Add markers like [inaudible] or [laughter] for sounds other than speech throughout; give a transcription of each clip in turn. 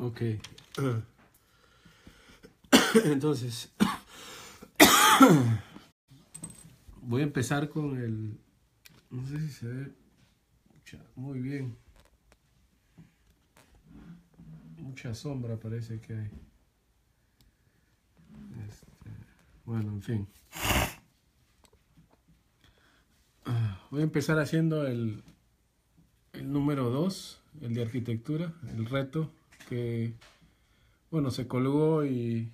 Ok. [coughs] Entonces, [coughs] voy a empezar con el... No sé si se ve muy bien. Mucha sombra parece que hay. Este, bueno, en fin. Ah, voy a empezar haciendo el, el número 2, el de arquitectura, el reto que, bueno, se colgó y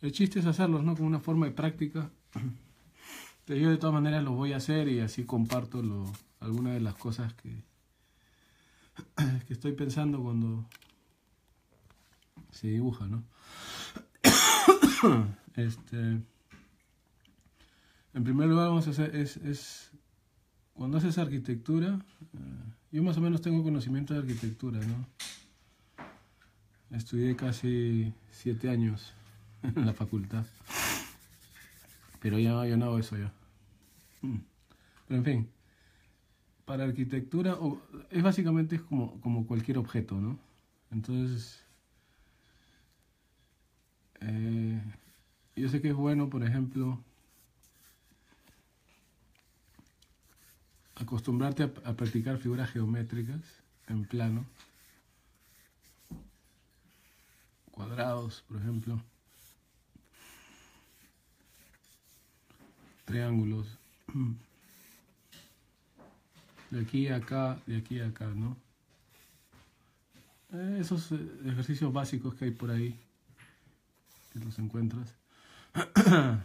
el chiste es hacerlos, ¿no? Como una forma de práctica. [clears throat] Pero yo de todas maneras los voy a hacer y así comparto lo, algunas de las cosas que, [clears throat] que estoy pensando cuando se dibuja, ¿no? [clears throat] este, en primer lugar vamos a hacer, es, es cuando haces arquitectura, eh, yo más o menos tengo conocimiento de arquitectura, ¿no? Estudié casi siete años [laughs] en la facultad. Pero ya yo no hago eso ya. Mm. Pero en fin, para arquitectura es básicamente como, como cualquier objeto, ¿no? Entonces, eh, yo sé que es bueno, por ejemplo, acostumbrarte a practicar figuras geométricas en plano cuadrados, por ejemplo, triángulos, de aquí a acá, de aquí a acá, ¿no? Eh, esos eh, ejercicios básicos que hay por ahí, que los encuentras. [coughs]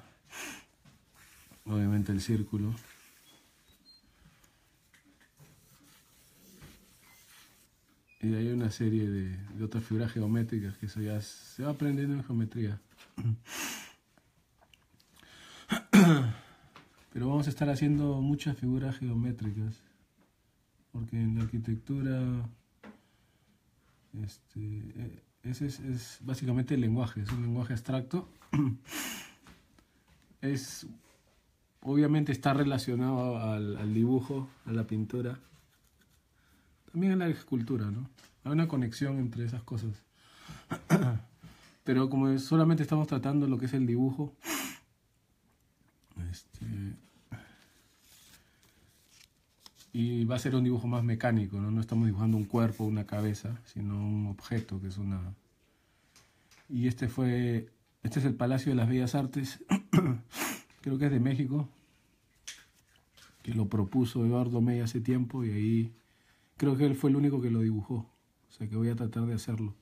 Obviamente el círculo. y hay una serie de, otras figuras geométricas que eso ya se va aprendiendo en geometría. [clears throat] Pero vamos a estar haciendo muchas figuras geométricas, porque en la arquitectura este, e, ese es, básicamente el lenguaje, es un lenguaje abstracto. [clears throat] Es, obviamente está relacionado al dibujo, a la pintura, Miren la agricultura, ¿no? Hay una conexión entre esas cosas. [clears throat] Pero como solamente estamos tratando lo que es el dibujo, este, y va a ser un dibujo más mecánico, ¿no? No estamos dibujando un cuerpo, una cabeza, sino un objeto que es una... Y este fue, este es el Palacio de las Bellas Artes, [clears throat] creo que es de México, que lo propuso Eduardo May hace tiempo y ahí Creo que él fue el único que lo dibujó. O sea que voy a tratar de hacerlo.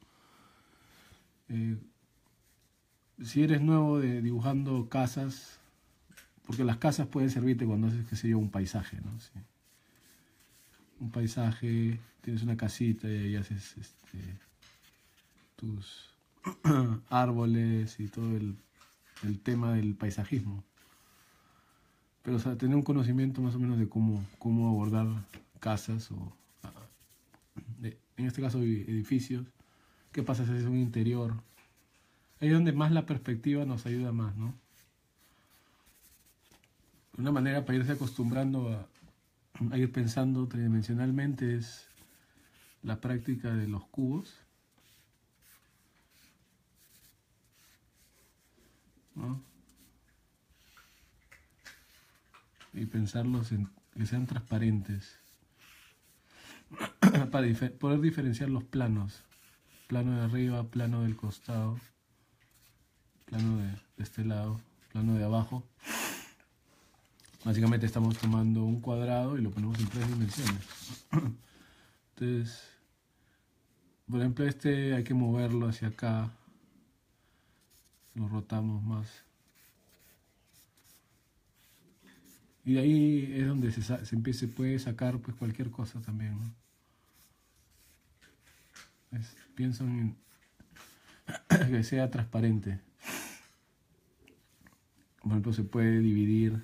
Eh, si eres nuevo de dibujando casas, porque las casas pueden servirte cuando haces, que sé yo, un paisaje, ¿no? Un paisaje, tienes una casita y ahí haces este, tus [clears throat] árboles y todo el, tema del paisajismo. Pero o sea, tener un conocimiento más o menos de cómo, cómo abordar casas o en este caso edificios, qué pasa si es un interior. Ahí es donde más la perspectiva nos ayuda más, ¿no? Una manera para irse acostumbrando a, ir pensando tridimensionalmente es la práctica de los cubos. ¿no? Y pensarlos en que sean transparentes. [coughs] para poder diferenciar los planos. Plano de arriba, plano del costado, plano de este lado, plano de abajo. Básicamente estamos tomando un cuadrado y lo ponemos en tres dimensiones. [coughs] Entonces, por ejemplo, este hay que moverlo hacia acá. Lo rotamos más Y de ahí es donde se, se, puede sacar pues, cualquier cosa también. ¿no? piensan en [clears throat] que sea transparente. Por ejemplo, se puede dividir.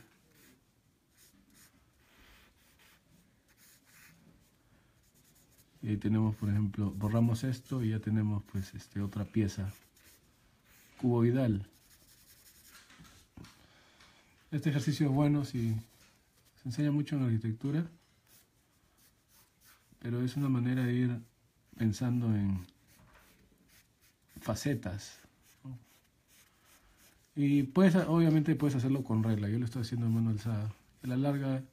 Y ahí tenemos, por ejemplo, borramos esto y ya tenemos pues este, otra pieza cuboidal. Este ejercicio es bueno si se enseña mucho en arquitectura, pero es una manera de ir pensando en facetas. Y pues obviamente puedes hacerlo con regla, yo lo estoy haciendo en mano alzada. la larga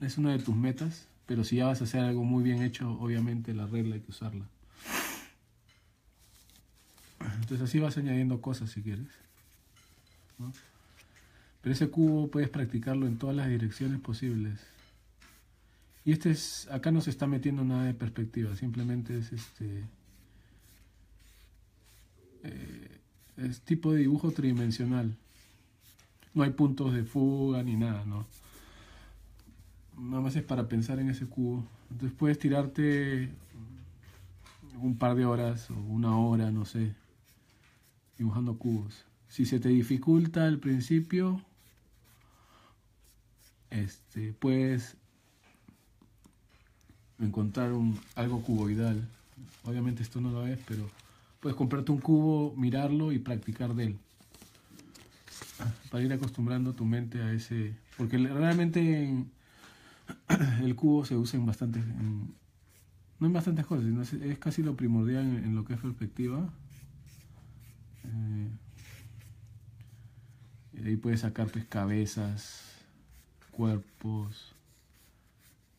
es una de tus metas, pero si ya vas a hacer algo muy bien hecho, obviamente la regla hay que usarla. Entonces así vas añadiendo cosas si quieres. Pero ese cubo puedes practicarlo en todas las direcciones posibles. Y este es, acá no se está metiendo nada de perspectiva, simplemente es este eh, es tipo de dibujo tridimensional. No hay puntos de fuga ni nada, ¿no? Nada más es para pensar en ese cubo. Entonces puedes tirarte un par de horas o una hora, no sé, dibujando cubos. Si se te dificulta al principio, este, puedes encontrar un, algo cuboidal. Obviamente esto no lo es, pero puedes comprarte un cubo, mirarlo y practicar de él. Para ir acostumbrando tu mente a ese... Porque realmente [clears throat] el cubo se usa en bastantes... no en bastantes cosas, es, casi lo primordial en, lo que es perspectiva. Eh, y ahí puedes sacar tus pues, cabezas, cuerpos.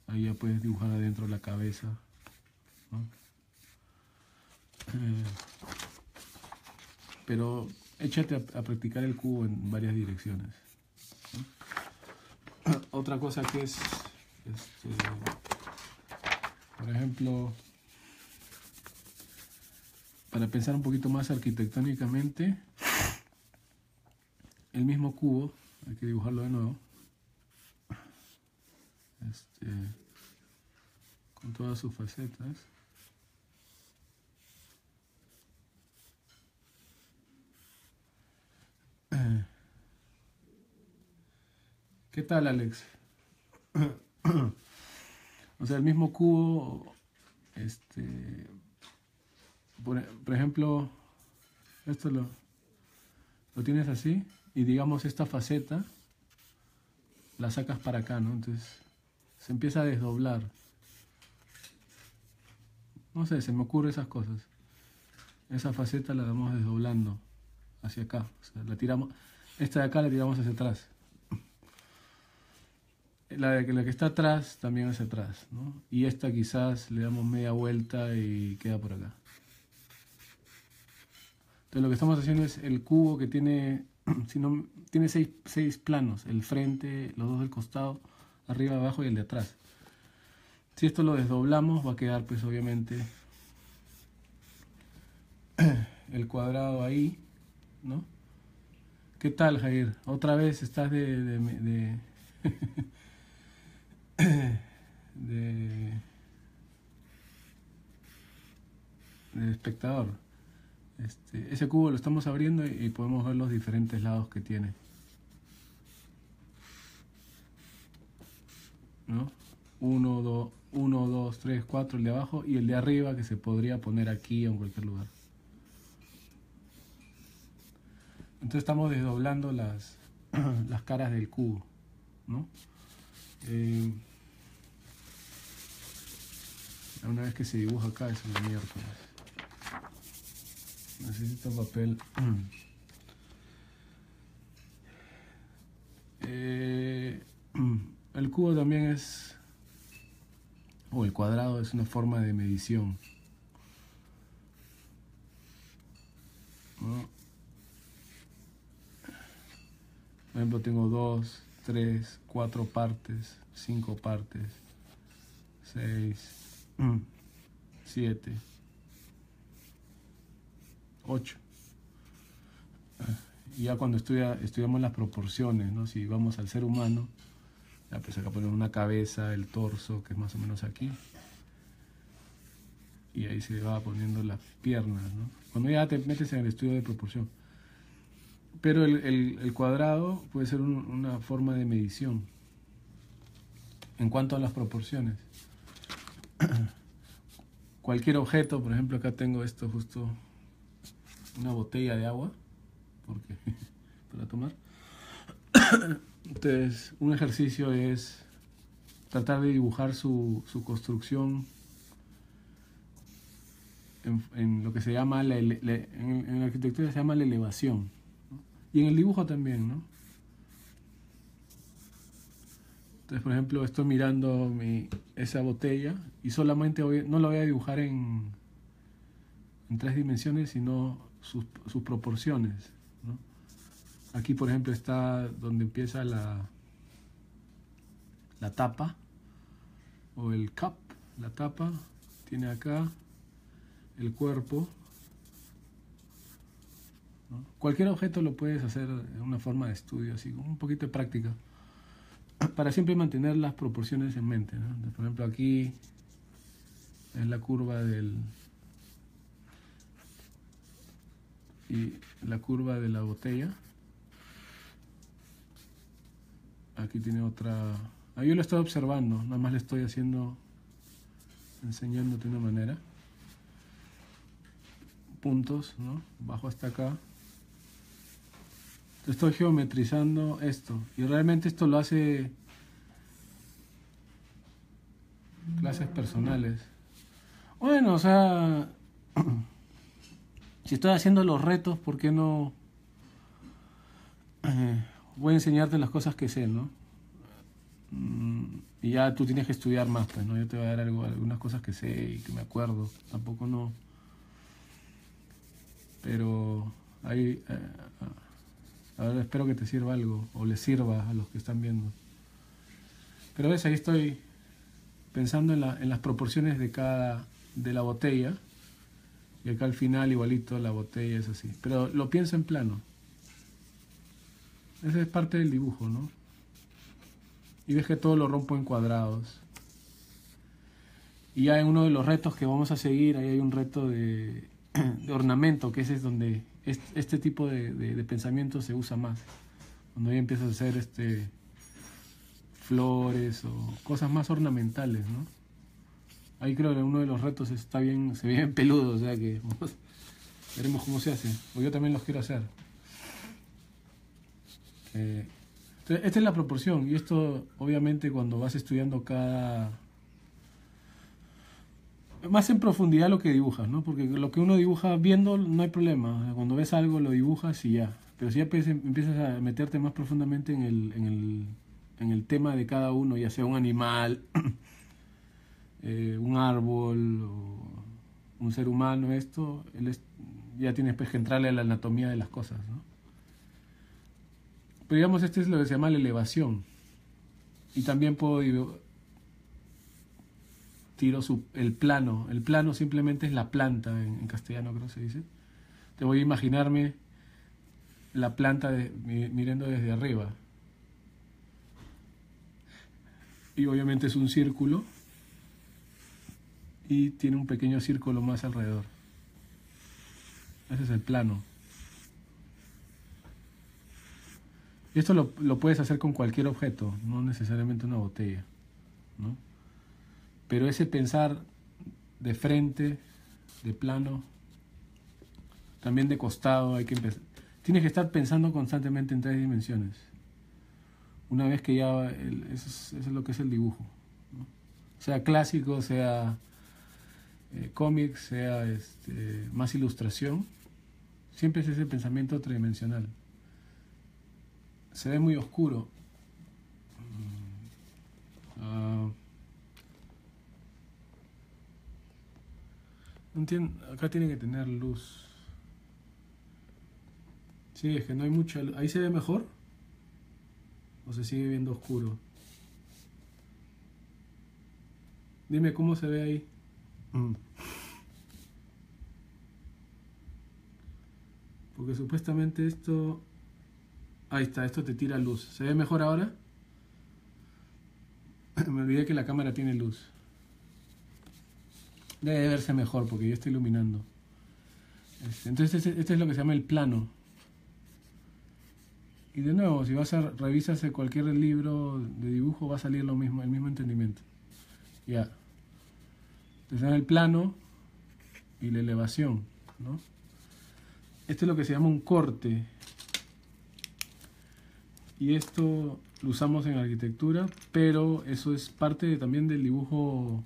Ahí ya puedes dibujar adentro la cabeza. Eh, pero échate a, practicar el cubo en varias direcciones. [clears throat] Otra cosa que es, este, por ejemplo, para pensar un poquito más arquitectónicamente, el mismo cubo, hay que dibujarlo de nuevo. todas sus facetas. Eh. ¿Qué tal, Alex? [coughs] o sea, el mismo cubo, este, e, por, ejemplo, esto lo, lo tienes así y digamos esta faceta la sacas para acá, ¿no? Entonces se empieza a desdoblar. No sé, se me ocurre esas cosas. Esa faceta la damos desdoblando hacia acá. la tiramos, esta de acá la tiramos hacia atrás. La, de, la que está atrás también hacia atrás. Y esta quizás le damos media vuelta y queda por acá. Entonces lo que estamos haciendo es el cubo que tiene, [clears throat] si no, tiene seis, seis planos. El frente, los dos del costado, arriba, abajo y el de atrás. Si esto lo desdoblamos va a quedar pues obviamente [clears throat] el cuadrado ahí, ¿no? ¿Qué tal Jair? Otra vez estás de... de, [clears throat] espectador. Este, ese cubo lo estamos abriendo y, podemos ver los diferentes lados que tiene. ¿No? 1, 2, 1, 2, 3, 4, el de abajo y el de arriba que se podría poner aquí o en cualquier lugar. Entonces estamos desdoblando las, [clears throat] las caras del cubo. ¿no? Eh, una vez que se dibuja acá es un mierda Necesito papel. [clears throat] Eh, [clears throat] el cubo también es o el cuadrado es una forma de medición. Por ejemplo, tengo dos, tres, cuatro partes, cinco partes, mm, siete, 7, 8. Ah, ya cuando estudiamos las proporciones, si vamos al ser humano, ya, pues acá ponen una cabeza, el torso, que es más o menos aquí. Y ahí se va poniendo las piernas, ¿no? Cuando ya te metes en el estudio de proporción. Pero el, cuadrado puede ser una forma de medición. En cuanto a las proporciones. [coughs] Cualquier objeto, por ejemplo, acá tengo esto justo, una botella de agua, porque [laughs] para tomar. [coughs] Entonces, un ejercicio es tratar de dibujar su, su construcción en, lo que se llama, la, en, la arquitectura se llama la elevación. Y en el dibujo también, ¿no? Entonces, por ejemplo, estoy mirando mi, esa botella y solamente no la voy a dibujar en, en tres dimensiones, sino sus proporciones. Aquí, por ejemplo, está donde empieza la, la tapa o el cup, la tapa. Tiene acá el cuerpo. Cualquier objeto lo puedes hacer en una forma de estudio, así como un poquito de práctica, para siempre mantener las proporciones en mente. Por ejemplo, aquí es la curva del, y la curva de la botella Aquí tiene otra... ahí yo lo estoy observando, nada más le estoy haciendo, enseñándote una manera. Puntos, ¿no? Bajo hasta acá. Estoy geometrizando esto. Y realmente esto lo hace clases personales. Bueno, o sea, [clears throat] si estoy haciendo los retos, ¿por qué no [clears throat] eh, voy a enseñarte las cosas que sé, ¿no? Mm, y ya tú tienes que estudiar más, pues, ¿no? Yo te voy a dar algunas cosas que sé y que me acuerdo. Tampoco no. Pero ahí, eh, eh ver, espero que te sirva algo o le sirva a los que están viendo. Pero ves, ahí estoy pensando en, en las proporciones de cada, de la botella. Y acá al final igualito la botella es así. Pero lo pienso en plano. Esa es parte del dibujo, ¿no? Y ves que todo lo rompo en cuadrados. Y ya en uno de los retos que vamos a seguir, ahí hay un reto de, [clears throat] ornamento, que ese es donde este, tipo de, pensamiento se usa más. Cuando ya empiezas a hacer este, flores o cosas más ornamentales, ¿no? Ahí creo que uno de los retos está bien, se ve bien peludo, o sea que veremos cómo se hace. O yo también los quiero hacer. Eh, esta es la proporción y esto obviamente cuando vas estudiando cada... Más en profundidad lo que dibujas, ¿no? Porque lo que uno dibuja viendo no hay problema. Cuando ves algo lo dibujas y ya. Pero si ya empiezas a meterte más profundamente en el, en el, tema de cada uno, ya sea un animal, [clears throat] eh, un árbol, un ser humano, esto, ya tienes pues que entrarle a la anatomía de las cosas, ¿no? Pero digamos, este es lo que se llama la elevación. Y también puedo... tiro su, el plano. El plano simplemente es la planta en, castellano, creo que se dice. Te voy a imaginarme la planta mirando desde arriba. Y obviamente es un círculo y tiene un pequeño círculo más alrededor. Ese es el plano. esto lo, puedes hacer con cualquier objeto, no necesariamente una botella. Pero ese pensar de frente, de plano, también de costado, hay que Tienes que estar pensando constantemente en tres dimensiones. Una vez que ya. eso, es, lo que es el dibujo. Sea clásico, sea eh, cómic, sea este, más ilustración. Siempre es ese pensamiento tridimensional. Se ve muy oscuro. Mm. Ah. acá tiene que tener luz. Sí, es que no hay mucha luz. ¿Ahí se ve mejor? ¿O se sigue viendo oscuro? Dime cómo se ve ahí. Mm. Porque supuestamente esto Ahí está, esto te tira luz. ¿Se ve mejor ahora? [laughs] Me olvidé que la cámara tiene luz. Debe verse mejor porque yo estoy iluminando. Este, entonces este, este, es lo que se llama el plano. Y de nuevo, si vas a revisas cualquier libro de dibujo, va a salir lo mismo, el mismo entendimiento. Ya. Entonces el plano y la elevación, Este Esto es lo que se llama un corte y esto lo usamos en arquitectura, pero eso es parte también del dibujo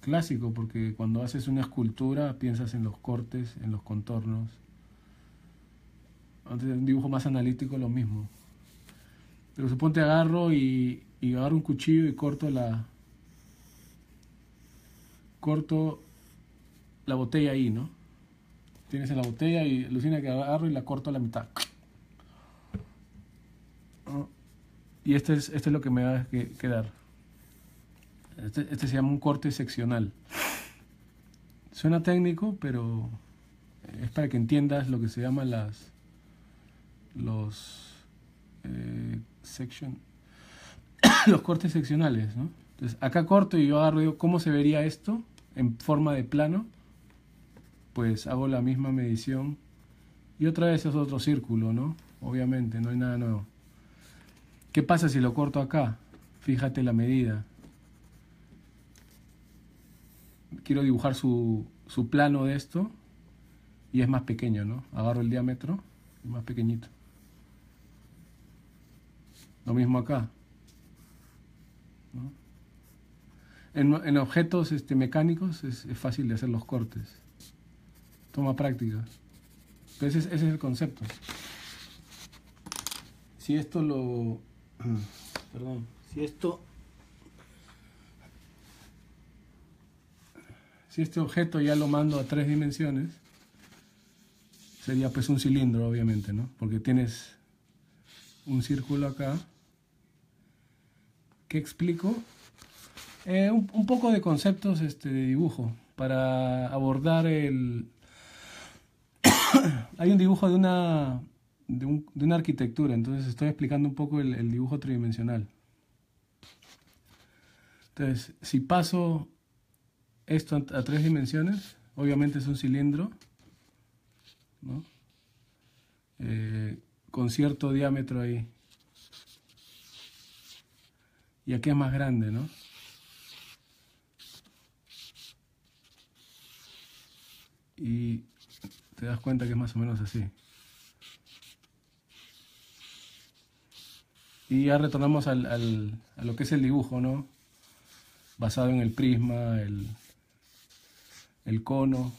clásico, porque cuando haces una escultura piensas en los cortes, en los contornos. Antes de un dibujo más analítico lo mismo. Pero suponte agarro y, y agarro un cuchillo y corto la corto la botella ahí, ¿no? Tienes la botella y alucina que agarro y la corto a la mitad. Y este es, este es lo que me va a quedar. Este, este, se llama un corte seccional. Suena técnico, pero es para que entiendas lo que se llaman las los eh, [coughs] los cortes seccionales ¿no? entonces acá corto y yo agarro digo, cómo se vería esto en forma de plano pues hago la misma medición y otra vez es otro círculo no obviamente no hay nada nuevo ¿Qué pasa si lo corto acá? Fíjate la medida. Quiero dibujar su, su plano de esto y es más pequeño, ¿no? Agarro el diámetro, es más pequeñito. Lo mismo acá. En, objetos este, mecánicos es, fácil de hacer los cortes. Toma práctica. Entonces ese es el concepto. Si esto lo, [clears throat] Perdón, si esto. Si este objeto ya lo mando a tres dimensiones, sería pues un cilindro, obviamente, ¿no? Porque tienes un círculo acá. ¿Qué explico? Eh, un, un, poco de conceptos este, de dibujo para abordar el... [coughs] Hay un dibujo de una de, una arquitectura, entonces estoy explicando un poco el, dibujo tridimensional. Entonces, si paso esto a, tres dimensiones, obviamente es un cilindro, ¿no? Eh, con cierto diámetro ahí. Y aquí es más grande, ¿no? Y te das cuenta que es más o menos así. Y ya retornamos al, al, a lo que es el dibujo, ¿no? Basado en el prisma, el, cono.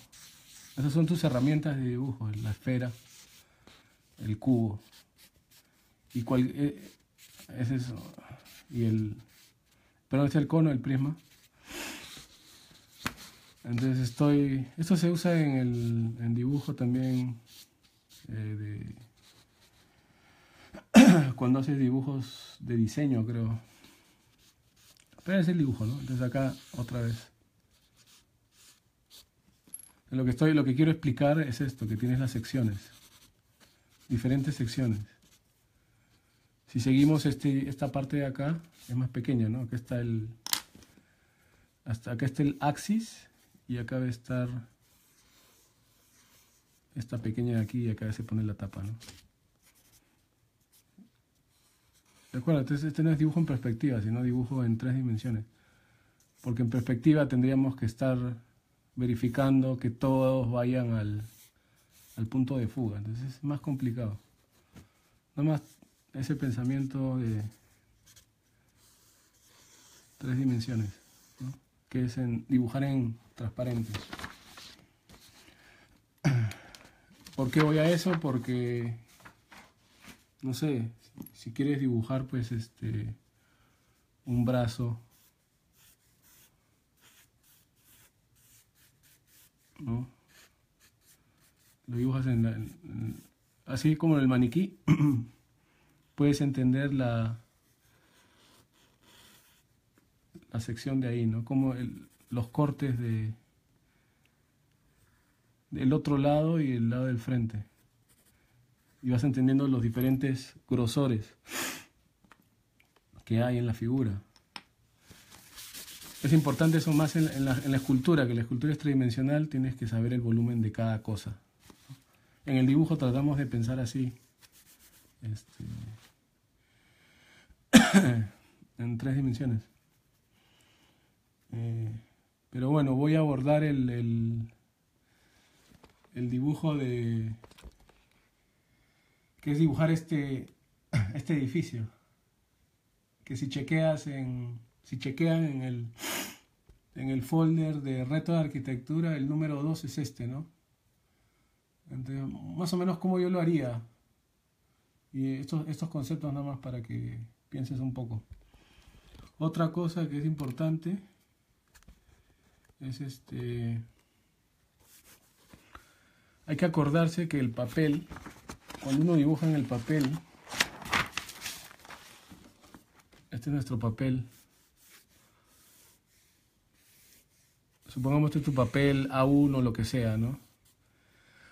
Esas son tus herramientas de dibujo, la esfera, el cubo. Y cuál eh, es eso. Y el... pero es el cono, el prisma. Entonces estoy... Esto se usa en el en dibujo también eh, [clears throat] cuando haces dibujos de diseño, creo. Pero es el dibujo, ¿no? Entonces acá otra vez. Lo que estoy, lo que quiero explicar es esto, que tienes las secciones, diferentes secciones. Si seguimos este, esta parte de acá, es más pequeña, ¿no? Acá está el, hasta acá está el axis y acá va estar esta pequeña de aquí y acá se pone la tapa, ¿no? Entonces este no es dibujo en perspectiva, sino dibujo en tres dimensiones. Porque en perspectiva tendríamos que estar verificando que todos vayan al, punto de fuga. Entonces es más complicado. Nada más ese pensamiento de tres dimensiones, que es en dibujar en transparentes. ¿Por qué voy a eso? Porque, no sé, si quieres dibujar pues este un brazo lo dibujas así como en el maniquí [clears throat] puedes entender la la sección de ahí no como los cortes de del otro lado y el lado del frente y vas entendiendo los diferentes grosores que hay en la figura. Es importante eso más en, la, escultura, que la escultura es tridimensional, tienes que saber el volumen de cada cosa. En el dibujo tratamos de pensar así. Este, [coughs] en tres dimensiones. Eh, pero bueno, voy a abordar el, el, el dibujo de que es dibujar este, este edificio. Que si chequeas en, si chequean en el, en el folder de reto de arquitectura, el número 2 es este, ¿no? Entonces, más o menos como yo lo haría. Y estos, estos conceptos nada más para que pienses un poco. Otra cosa que es importante es este... Hay que acordarse que el papel cuando uno dibuja en el papel, este es nuestro papel. Supongamos que este es tu papel A1, lo que sea, ¿no?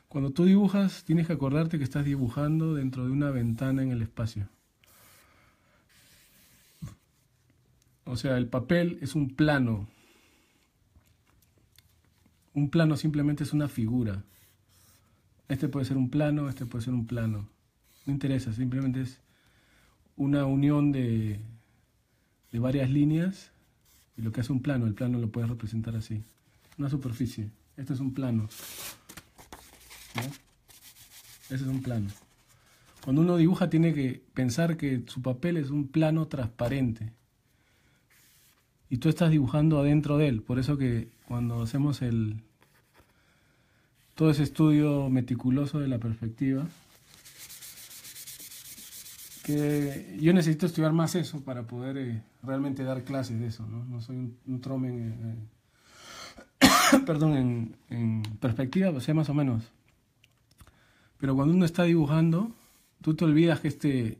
Cuando tú dibujas, tienes que acordarte que estás dibujando dentro de una ventana en el espacio. O sea, el papel es un plano. Un plano simplemente es una figura. Este puede ser un plano, este puede ser un plano. No interesa, simplemente es una unión de, de varias líneas y lo que hace un plano, el plano lo puedes representar así. Una superficie, este es un plano. ¿no? Ese es un plano. Cuando uno dibuja tiene que pensar que su papel es un plano transparente. Y tú estás dibujando adentro de él. Por eso que cuando hacemos el, todo ese estudio meticuloso de la perspectiva. Que yo necesito estudiar más eso para poder eh, realmente dar clases de eso, ¿no? No soy un, un tromen, eh, [coughs] perdón, en, perspectiva, o pues, sea, más o menos. Pero cuando uno está dibujando, tú te olvidas que este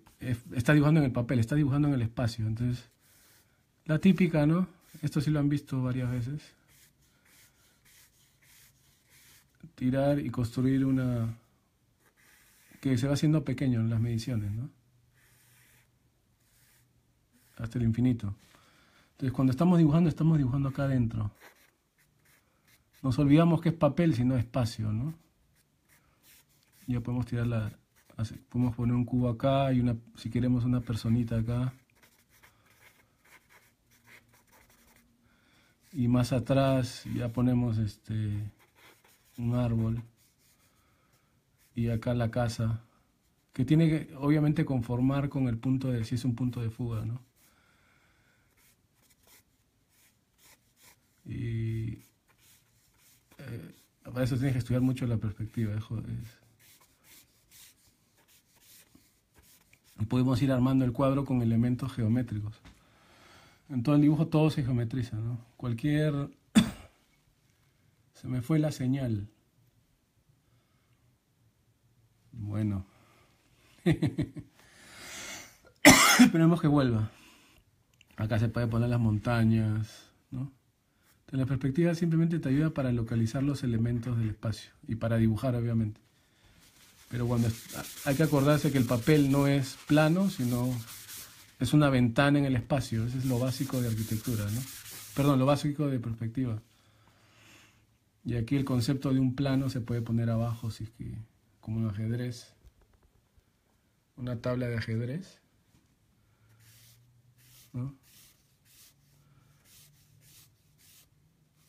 está dibujando en el papel, está dibujando en el espacio. Entonces, la típica, ¿no? Esto sí lo han visto varias veces. tirar y construir una... que se va haciendo pequeño en las mediciones, ¿no? Hasta el infinito. Entonces, cuando estamos dibujando, estamos dibujando acá adentro. Nos olvidamos que es papel, sino espacio, ¿no? Ya podemos tirar la... Podemos poner un cubo acá y una, si queremos una personita acá. y más atrás ya ponemos este un árbol y acá la casa, que tiene que obviamente conformar con el punto de si es un punto de fuga, ¿no? Y eh, para eso tienes que estudiar mucho la perspectiva, ¿eh? podemos ir armando el cuadro con elementos geométricos. En todo el dibujo todo se geometriza, ¿no? Cualquier se me fue la señal. Bueno. [laughs] Esperemos que vuelva. Acá se puede poner las montañas, ¿no? la perspectiva simplemente te ayuda para localizar los elementos del espacio y para dibujar, obviamente. Pero cuando hay que acordarse que el papel no es plano, sino es una ventana en el espacio. Ese es lo básico de arquitectura, Perdón, lo básico de perspectiva. Y aquí el concepto de un plano se puede poner abajo, si es que, como un ajedrez, una tabla de ajedrez.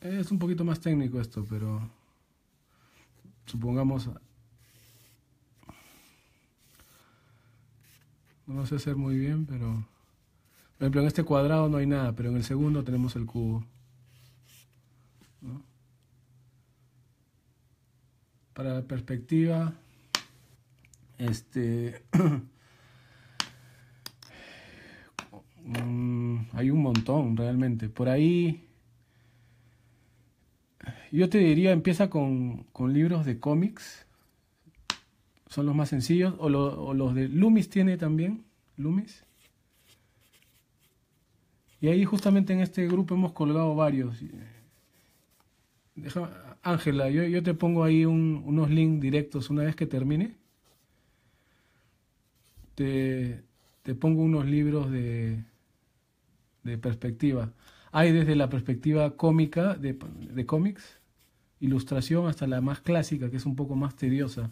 Es un poquito más técnico esto, pero supongamos... No lo sé hacer muy bien, pero... Por ejemplo, en este cuadrado no hay nada, pero en el segundo tenemos el cubo. para la perspectiva. Este. [clears throat] hay un montón realmente. Por ahí. Yo te diría, empieza con, con libros de cómics. Son los más sencillos. O, o los de Loomis tiene también. Loomis. Y ahí justamente en este grupo hemos colgado varios. Ángela, yo, te pongo ahí unos links directos una vez que termine. Te, pongo unos libros de, de, perspectiva. Hay desde la perspectiva cómica de, de cómics, ilustración, hasta la más clásica, que es un poco más tediosa.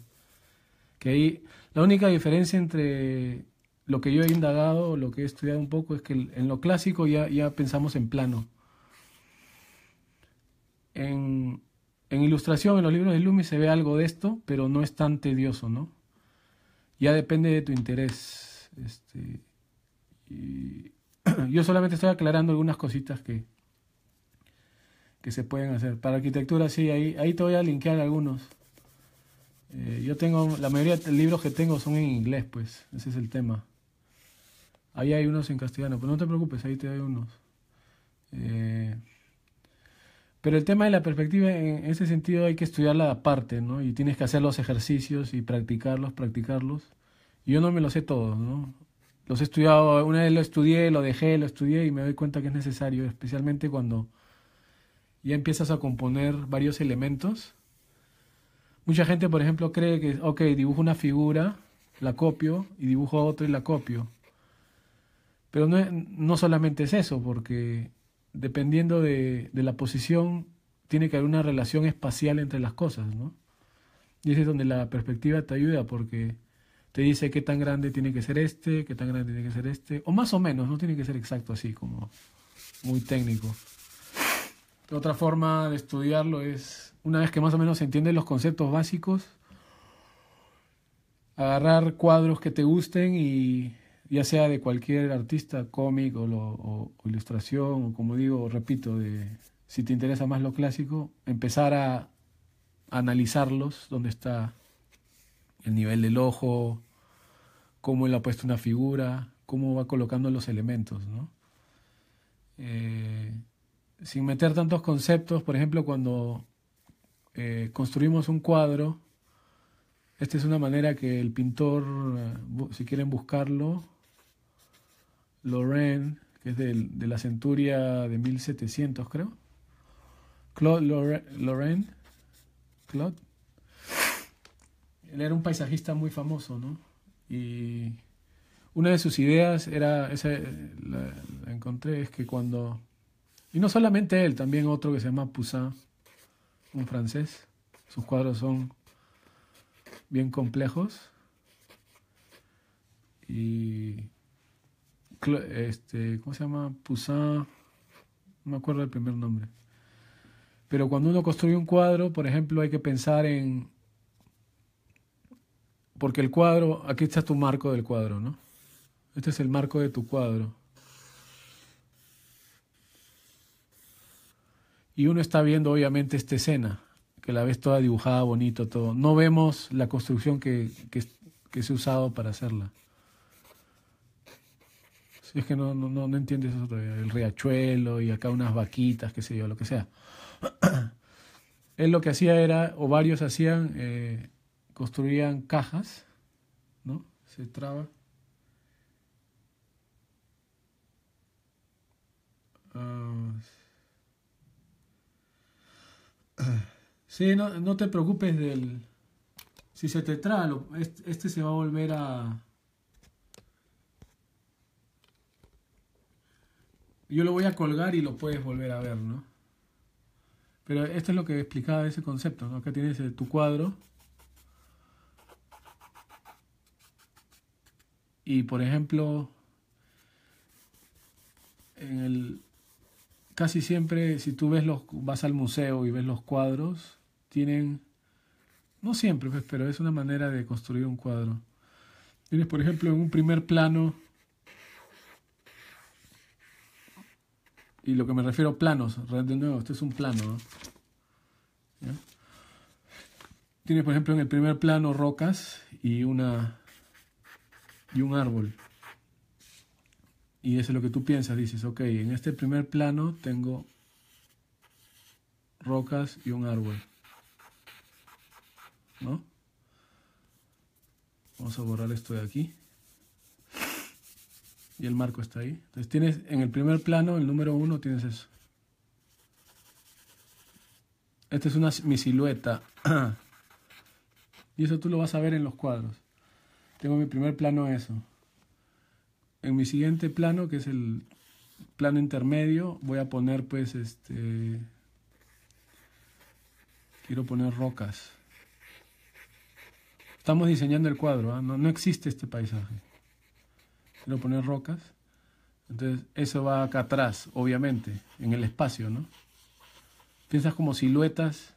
Que ahí, la única diferencia entre lo que yo he indagado, lo que he estudiado un poco, es que en lo clásico ya, ya pensamos en plano en, ilustración, en los libros de Lumi se ve algo de esto, pero no es tan tedioso, ¿no? Ya depende de tu interés. Este, [clears throat] yo solamente estoy aclarando algunas cositas que, que se pueden hacer. Para arquitectura, sí, ahí, ahí te voy a linkear algunos. Eh, yo tengo, la mayoría de libros que tengo son en inglés, pues, ese es el tema. Ahí hay unos en castellano, pero no te preocupes, ahí te hay unos. Eh, pero el tema de la perspectiva, en ese sentido, hay que estudiarla aparte, ¿no? Y tienes que hacer los ejercicios y practicarlos, practicarlos. yo no me los sé todos, ¿no? Los he estudiado, una vez lo estudié, lo dejé, lo estudié y me doy cuenta que es necesario, especialmente cuando ya empiezas a componer varios elementos. Mucha gente, por ejemplo, cree que, ok, dibujo una figura, la copio, y dibujo otra y la copio. Pero no, no solamente es eso, porque dependiendo de, la posición, tiene que haber una relación espacial entre las cosas, ¿no? Y ese es donde la perspectiva te ayuda porque te dice qué tan grande tiene que ser este, qué tan grande tiene que ser este, o más o menos, no tiene que ser exacto así, como muy técnico. Otra forma de estudiarlo es, una vez que más o menos se entienden los conceptos básicos, agarrar cuadros que te gusten y ya sea de cualquier artista, cómic o, ilustración, o como digo, repito, de, si te interesa más lo clásico, empezar a analizarlos, dónde está el nivel del ojo, cómo él ha puesto una figura, cómo va colocando los elementos, ¿no? Eh, sin meter tantos conceptos, por ejemplo, cuando eh, construimos un cuadro, esta es una manera que el pintor, eh, si quieren buscarlo, Lorraine, que es del, de la centuria de 1700, creo. Claude Lorraine. Claude. Él era un paisajista muy famoso, ¿no? Y una de sus ideas era, eh, la encontré, es que cuando... Y no solamente él, también otro que se llama Poussin, un francés. Sus cuadros son bien complejos. Y este, ¿cómo se llama? Poussin, no me acuerdo el primer nombre. Pero cuando uno construye un cuadro, por ejemplo, hay que pensar en, porque el cuadro, aquí está tu marco del cuadro, ¿no? Este es el marco de tu cuadro. Y uno está viendo obviamente esta escena, que la ves toda dibujada, bonito, todo. No vemos la construcción que, que se ha usado para hacerla. Si es que no, entiendes eso todavía. El riachuelo y acá unas vaquitas, qué sé yo, lo que sea. [clears throat] Él lo que hacía era, o varios hacían, eh, construían cajas, ¿no? Se traba. Ah, sí, no, no, te preocupes del... Si se te traba, este, este se va a volver a Yo lo voy a colgar y lo puedes volver a ver, ¿no? Pero esto es lo que explicaba ese concepto, ¿no? Acá tienes eh, tu cuadro. Y por ejemplo, en el, casi siempre, si tú ves los, vas al museo y ves los cuadros, tienen, no siempre, pues, pero es una manera de construir un cuadro. Tienes, por ejemplo, en un primer plano y lo que me refiero planos, de nuevo, esto es un plano. Tiene, por ejemplo, en el primer plano rocas y, una, y un árbol. Y eso es lo que tú piensas, dices, ok, en este primer plano tengo rocas y un árbol. ¿No? Vamos a borrar esto de aquí y el marco está ahí. Entonces tienes en el primer plano, el número uno, tienes eso. Esta es una, mi silueta. [clears throat] y eso tú lo vas a ver en los cuadros. Tengo mi primer plano eso. En mi siguiente plano, que es el plano intermedio, voy a poner pues este... Quiero poner rocas. Estamos diseñando el cuadro, ¿ah? no existe este paisaje quiero poner rocas. Entonces, eso va acá atrás, obviamente, en el espacio, ¿no? Piensas como siluetas.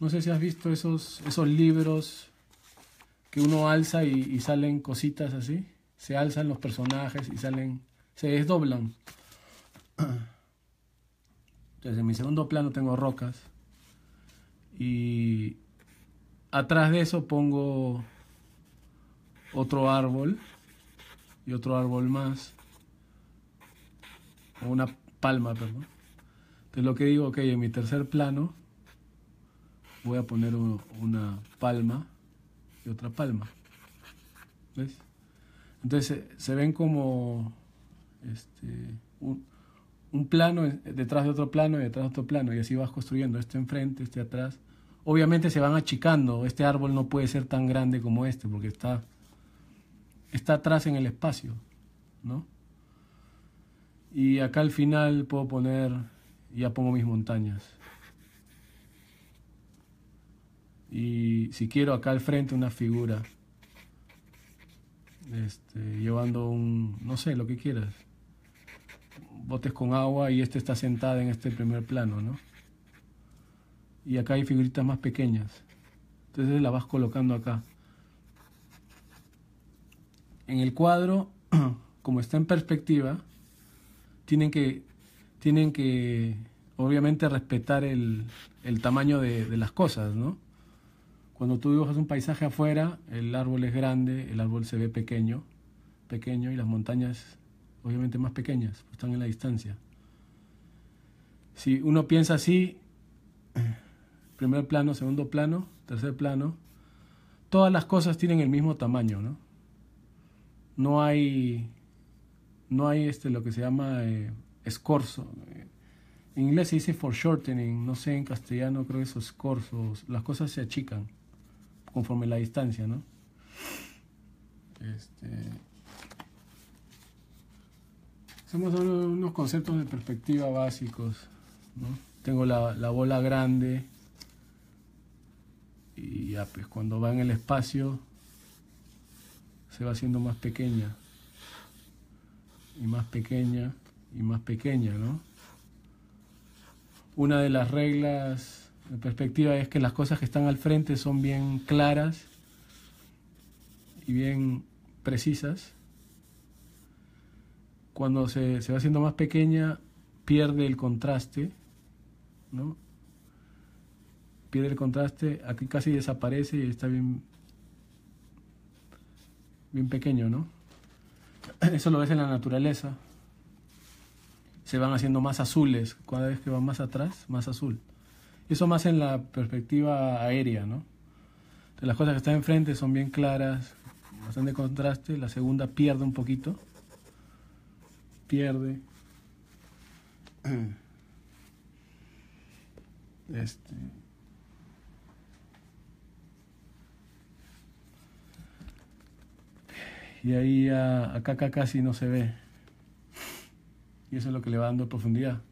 No sé si has visto esos, esos libros que uno alza y salen cositas así. Se alzan los personajes y salen, se desdoblan. Entonces, en mi segundo plano tengo rocas. Y atrás de eso pongo otro árbol y otro árbol más, o una palma, perdón. Entonces lo que digo, ok, en mi tercer plano voy a poner una palma y otra palma. ¿Ves? Entonces se ven como este, un, un plano detrás de otro plano y detrás de otro plano, y así vas construyendo este enfrente, este atrás. Obviamente se van achicando, este árbol no puede ser tan grande como este porque está está atrás en el espacio, ¿no? Y acá al final puedo poner, ya pongo mis montañas. Y si quiero acá al frente una figura, este, llevando un, no sé, lo que quieras, botes con agua y este está sentada en este primer plano, ¿no? Y acá hay figuritas más pequeñas. Entonces la vas colocando acá en el cuadro, [clears throat] como está en perspectiva, tienen que, tienen que obviamente respetar el, tamaño de, las cosas, ¿no? Cuando tú dibujas un paisaje afuera, el árbol es grande, el árbol se ve pequeño, pequeño y las montañas obviamente más pequeñas, pues, están en la distancia. Si uno piensa así, [clears throat] primer plano, segundo plano, tercer plano, todas las cosas tienen el mismo tamaño, ¿no? no hay, no hay este, lo que se llama eh, escorzo. En inglés se dice shortening no sé, en castellano creo que es escorzo. Las cosas se achican conforme la distancia, ¿no? Este, somos unos conceptos de perspectiva básicos, Tengo la, la bola grande y ya pues cuando va en el espacio se va haciendo más pequeña y más pequeña y más pequeña, ¿no? Una de las reglas de perspectiva es que las cosas que están al frente son bien claras y bien precisas. Cuando se, se va haciendo más pequeña, pierde el contraste, ¿no? Pierde el contraste, aquí casi desaparece y está bien bien pequeño, ¿no? [clears throat] Eso lo ves en la naturaleza. Se van haciendo más azules, cada vez que van más atrás, más azul. Eso más en la perspectiva aérea, ¿no? las cosas que están enfrente son bien claras, bastante contraste, la segunda pierde un poquito, pierde. [clears throat] Este, Y ahí acá, acá casi no se ve. Y eso es lo que le va dando profundidad.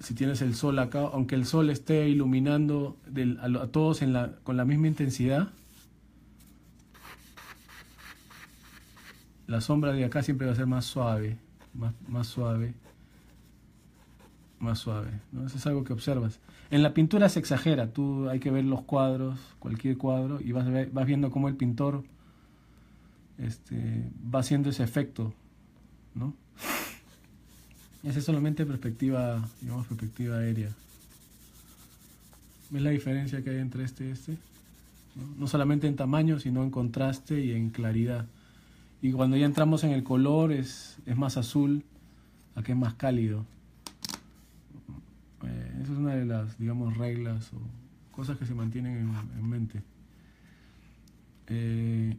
Si tienes el sol acá, aunque el sol esté iluminando a, todos la, con la misma intensidad, la sombra de acá siempre va a ser más suave, más, suave, más suave. Eso es algo que observas. En la pintura se exagera, tú hay que ver los cuadros, cualquier cuadro, y vas, vas viendo cómo el pintor este, va haciendo ese efecto, ¿no? Esa es solamente perspectiva, digamos, perspectiva aérea. ¿Ves la diferencia que hay entre este y este? ¿No? solamente en tamaño, sino en contraste y en claridad. Y cuando ya entramos en el color, es, más azul, aquí es más cálido. Eh, esa es una de las, digamos, reglas o cosas que se mantienen en, mente. Eh,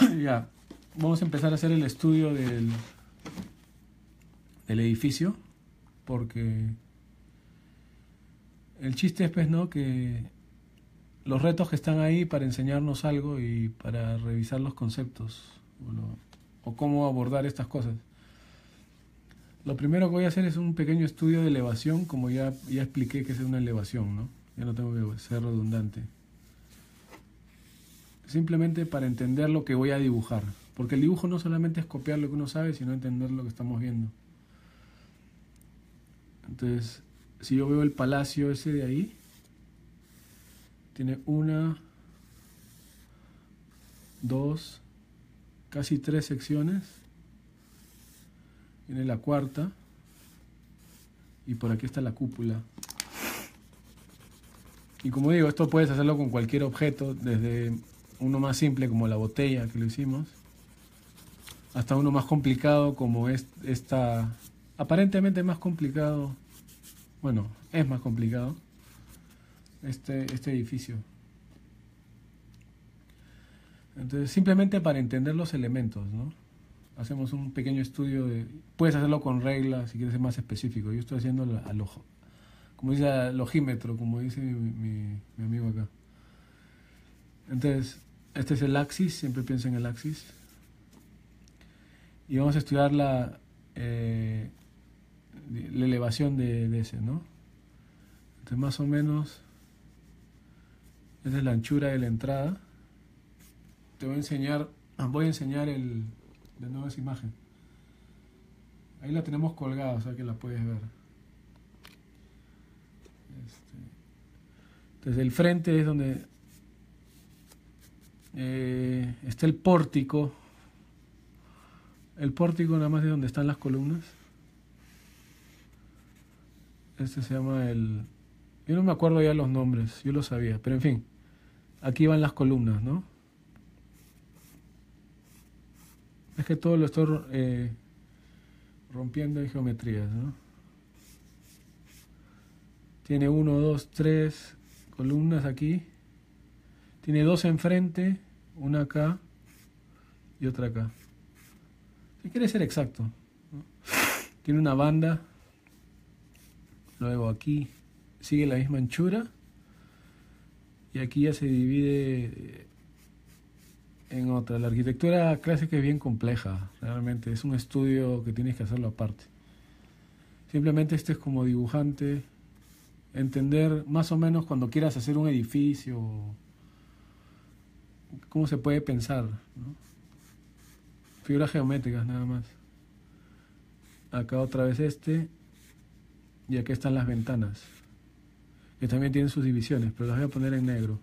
[coughs] ya, vamos a empezar a hacer el estudio del, del edificio, porque el chiste es, pues, ¿no? Que los retos que están ahí para enseñarnos algo y para revisar los conceptos o cómo abordar estas cosas. Lo primero que voy a hacer es un pequeño estudio de elevación, como ya, ya expliqué que es una elevación, ¿no? Ya no tengo que ser redundante simplemente para entender lo que voy a dibujar. Porque el dibujo no solamente es copiar lo que uno sabe, sino entender lo que estamos viendo. Entonces, si yo veo el palacio ese de ahí, tiene una, dos, casi tres secciones. Tiene la cuarta. Y por aquí está la cúpula. Y como digo, esto puedes hacerlo con cualquier objeto, desde uno más simple como la botella que lo hicimos, hasta uno más complicado como esta, aparentemente más complicado, bueno, es más complicado, este, este edificio. Entonces, simplemente para entender los elementos, ¿no? Hacemos un pequeño estudio de... Puedes hacerlo con reglas, si quieres ser más específico. Yo estoy haciendo al ojo. Como dice el ojímetro, como dice mi amigo acá. Entonces, este es el axis, siempre piensa en el axis. Y vamos a estudiar la, eh, elevación de, ese, ¿no? Entonces más o menos, esa es la anchura de la entrada. Te voy a enseñar, ah, voy a enseñar el, de nuevo esa imagen. Ahí la tenemos colgada, o sea que la puedes ver. Este, entonces el frente es donde eh, está el pórtico. El pórtico nada más de donde están las columnas. Este se llama el... Yo no me acuerdo ya los nombres, yo lo sabía, pero en fin, aquí van las columnas, ¿no? Es que todo lo estoy eh, rompiendo en geometrías, ¿no? Tiene uno, dos, tres columnas aquí. Tiene dos enfrente, una acá y otra acá. Si quiere ser exacto. Tiene una banda. Luego aquí sigue la misma anchura. Y aquí ya se divide eh, en otra. La arquitectura clásica es bien compleja, realmente. Es un estudio que tienes que hacerlo aparte. Simplemente este es como dibujante. Entender más o menos cuando quieras hacer un edificio cómo se puede pensar. Figuras geométricas nada más. Acá otra vez este. Y aquí están las ventanas. Que también tienen sus divisiones, pero las voy a poner en negro.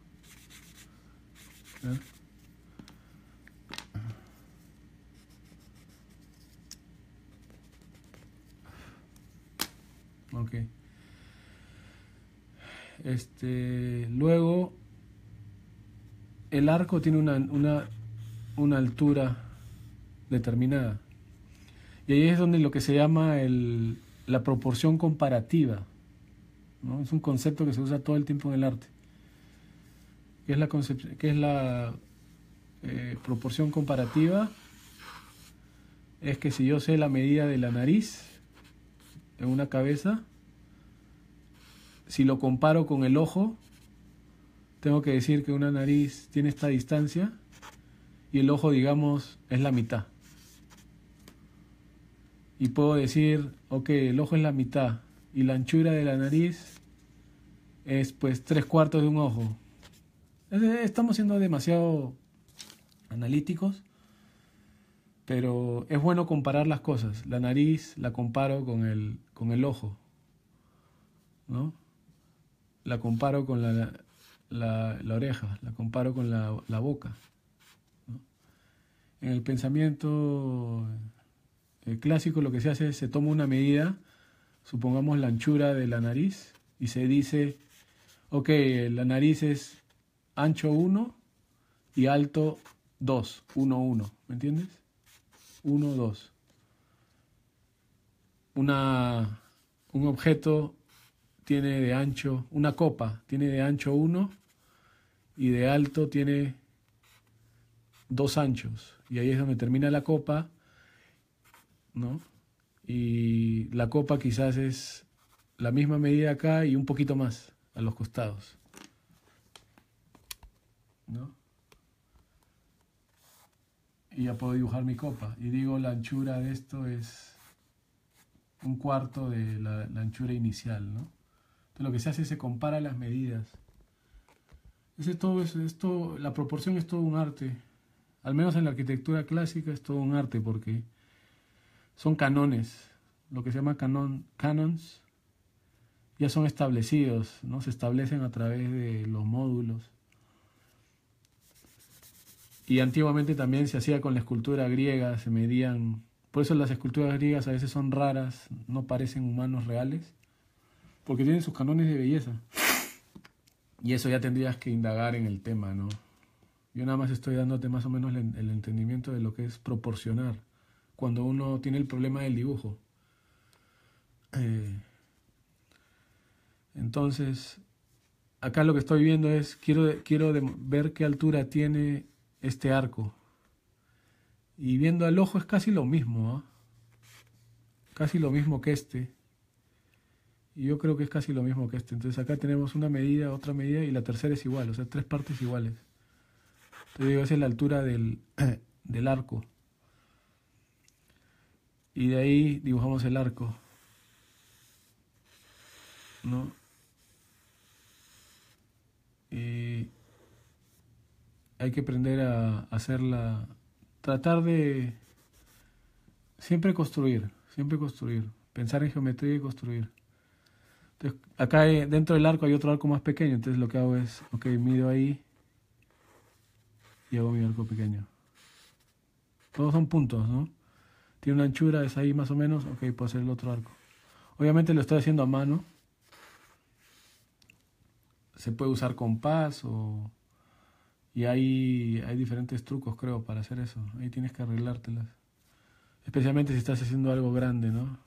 Ok. Este, luego el arco tiene una, altura determinada. Y ahí es donde lo que se llama el, la proporción comparativa. Es un concepto que se usa todo el tiempo en el arte. ¿Qué es la, es la eh, proporción comparativa? Es que si yo sé la medida de la nariz en una cabeza, si lo comparo con el ojo, tengo que decir que una nariz tiene esta distancia y el ojo, digamos, es la mitad. Y puedo decir, ok, el ojo es la mitad y la anchura de la nariz es pues tres cuartos de un ojo. Estamos siendo demasiado analíticos, pero es bueno comparar las cosas. La nariz la comparo con el, con el ojo, ¿no? La comparo con la, la, la oreja, la comparo con la, boca. En el pensamiento eh, clásico lo que se hace es se toma una medida, supongamos la anchura de la nariz, y se dice, ok, la nariz es ancho 1 y alto 2, 1, 1, ¿me entiendes? 1, 2. Una, un objeto tiene de ancho, una copa tiene de ancho uno y de alto tiene dos anchos. Y ahí es donde termina la copa, ¿no? Y la copa quizás es la misma medida acá y un poquito más a los costados. ¿No? Y ya puedo dibujar mi copa. Y digo, la anchura de esto es un cuarto de la, anchura inicial, ¿no? lo que se hace se compara las medidas. Ese todo esto, la proporción es todo un arte. Al menos en la arquitectura clásica es todo un arte porque son canones, lo que se llama canon, canons, ya son establecidos, ¿no? se establecen a través de los módulos. Y antiguamente también se hacía con la escultura griega, se medían. Por eso las esculturas griegas a veces son raras, no parecen humanos reales porque tienen sus canones de belleza. Y eso ya tendrías que indagar en el tema, ¿no? Yo nada más estoy dándote más o menos el, entendimiento de lo que es proporcionar cuando uno tiene el problema del dibujo. Eh, entonces, acá lo que estoy viendo es, quiero, quiero ver qué altura tiene este arco. Y viendo al ojo es casi lo mismo, ¿ah? casi lo mismo que este. Y yo creo que es casi lo mismo que este. Entonces acá tenemos una medida, otra medida y la tercera es igual, o sea, tres partes iguales. Entonces digo, esa es la altura del, [clears throat] del arco. Y de ahí dibujamos el arco. Y hay que aprender a hacerla, tratar de siempre construir, siempre construir, pensar en geometría y construir acá dentro del arco hay otro arco más pequeño, entonces lo que hago es, ok, mido ahí y hago mi arco pequeño. Todos son puntos, ¿no? Tiene una anchura, es ahí más o menos, ok, puedo hacer el otro arco. Obviamente lo estoy haciendo a mano. Se puede usar compás o... Y hay, hay diferentes trucos, creo, para hacer eso. Ahí tienes que arreglártelas. Especialmente si estás haciendo algo grande, ¿no?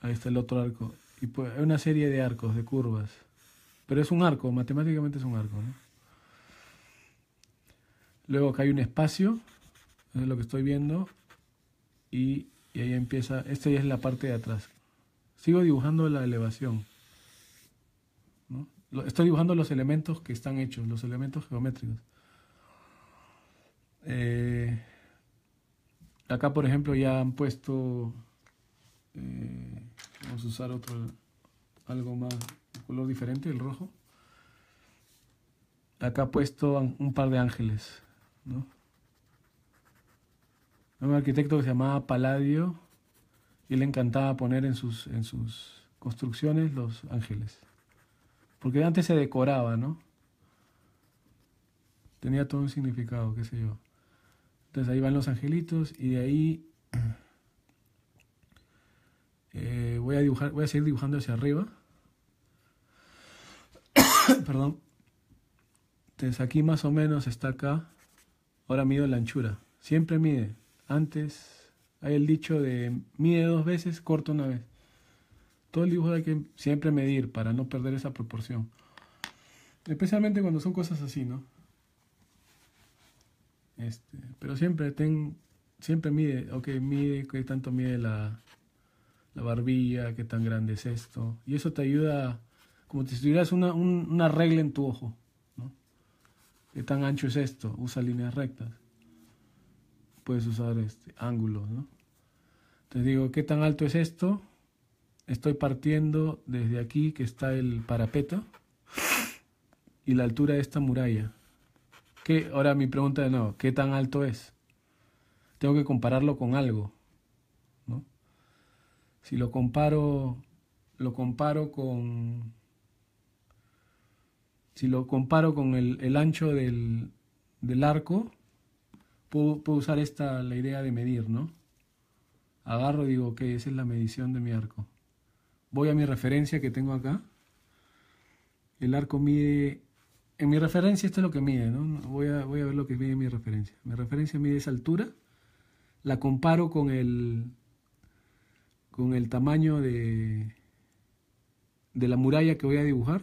Ahí está el otro arco. Y pues, hay una serie de arcos, de curvas. Pero es un arco, matemáticamente es un arco. Luego acá hay un espacio, es lo que estoy viendo. Y, ahí empieza, esta es la parte de atrás. Sigo dibujando la elevación. Estoy dibujando los elementos que están hechos, los elementos geométricos. Eh, acá, por ejemplo, ya han puesto... Eh, Vamos a usar otro, algo más, color diferente, el rojo. Acá puesto un par de ángeles, Un arquitecto que se llamaba Palladio. y le encantaba poner en sus, en sus construcciones los ángeles. Porque antes se decoraba, ¿no? Tenía todo un significado, qué sé yo. Entonces ahí van los angelitos y de ahí eh, voy, a dibujar, voy a seguir dibujando hacia arriba. [coughs] Perdón. Entonces aquí más o menos está acá. Ahora mido la anchura. Siempre mide. Antes hay el dicho de mide dos veces, corto una vez. Todo el dibujo hay que siempre medir para no perder esa proporción. Especialmente cuando son cosas así, ¿no? Este, pero siempre ten, siempre mide, ok, mide que tanto mide la, la barbilla, qué tan grande es esto. Y eso te ayuda, como si tuvieras una, regla en tu ojo. ¿Qué tan ancho es esto? Usa líneas rectas. Puedes usar este, ángulos. ¿no? Te digo, ¿qué tan alto es esto? Estoy partiendo desde aquí, que está el parapeto, y la altura de esta muralla. ¿Qué? Ahora mi pregunta de nuevo, ¿qué tan alto es? Tengo que compararlo con algo si lo comparo, lo comparo con, si lo comparo con el, ancho del, arco, puedo, usar esta, la idea de medir, ¿no? Agarro y digo, ok, esa es la medición de mi arco. Voy a mi referencia que tengo acá. El arco mide, en mi referencia esto es lo que mide, ¿no? Voy a, voy a ver lo que mide mi referencia. Mi referencia mide esa altura. La comparo con el, con el tamaño de, de la muralla que voy a dibujar,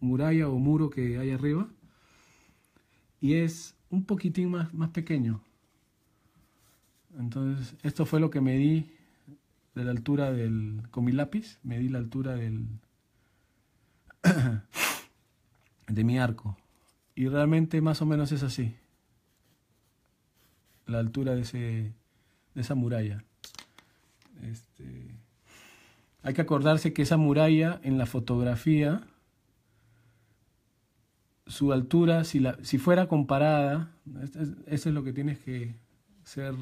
muralla o muro que hay arriba, y es un poquitín más, más pequeño. Entonces, esto fue lo que medí de la altura del. con mi lápiz, medí la altura del. [coughs] de mi arco. Y realmente más o menos es así. La altura de, ese, de esa muralla. Este, hay que acordarse que esa muralla en la fotografía, su altura, si, la, si fuera comparada, eso es lo que tienes que ser,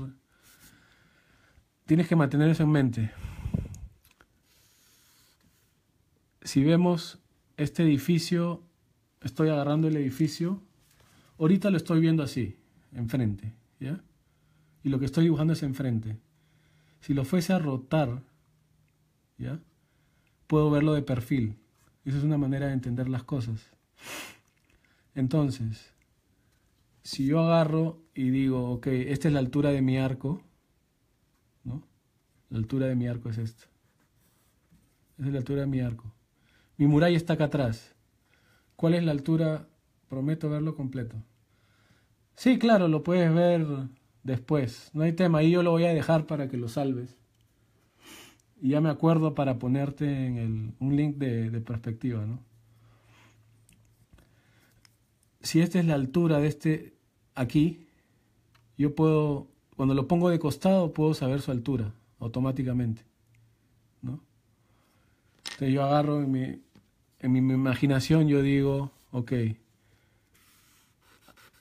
tienes que mantener eso en mente. Si vemos este edificio, estoy agarrando el edificio, ahorita lo estoy viendo así, enfrente, ¿ya? Y lo que estoy dibujando es enfrente. Si lo fuese a rotar, ¿ya? Puedo verlo de perfil. Esa es una manera de entender las cosas. Entonces, si yo agarro y digo, ok, esta es la altura de mi arco, ¿no? La altura de mi arco es esta. es la altura de mi arco. Mi muralla está acá atrás. ¿Cuál es la altura? Prometo verlo completo. Sí, claro, lo puedes ver después. No hay tema, ahí yo lo voy a dejar para que lo salves. Y ya me acuerdo para ponerte en el, un link de, perspectiva, ¿no? Si esta es la altura de este aquí, yo puedo, cuando lo pongo de costado, puedo saber su altura automáticamente, ¿no? Entonces yo agarro en mi, en mi imaginación, yo digo, ok,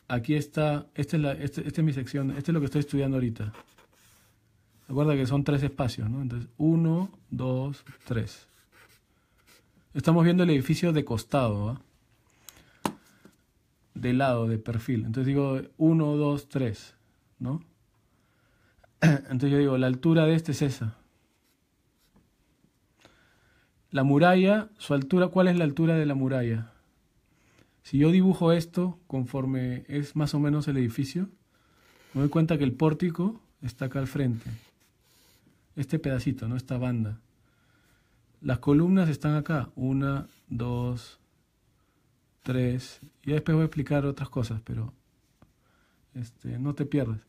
aquí está, esta es, la, este, es mi sección, este es lo que estoy estudiando ahorita. Recuerda que son tres espacios, ¿no? Entonces, uno, dos, tres. Estamos viendo el edificio de costado, ¿va? De lado, de perfil. Entonces digo, uno, dos, tres, ¿no? [clears throat] Entonces yo digo, la altura de este es esa. La muralla, su altura, ¿cuál es la altura de la muralla? Si yo dibujo esto conforme es más o menos el edificio, me doy cuenta que el pórtico está acá al frente. Este pedacito, ¿no? Esta banda. Las columnas están acá. Una, dos, tres. Y después voy a explicar otras cosas, pero este, no te pierdas.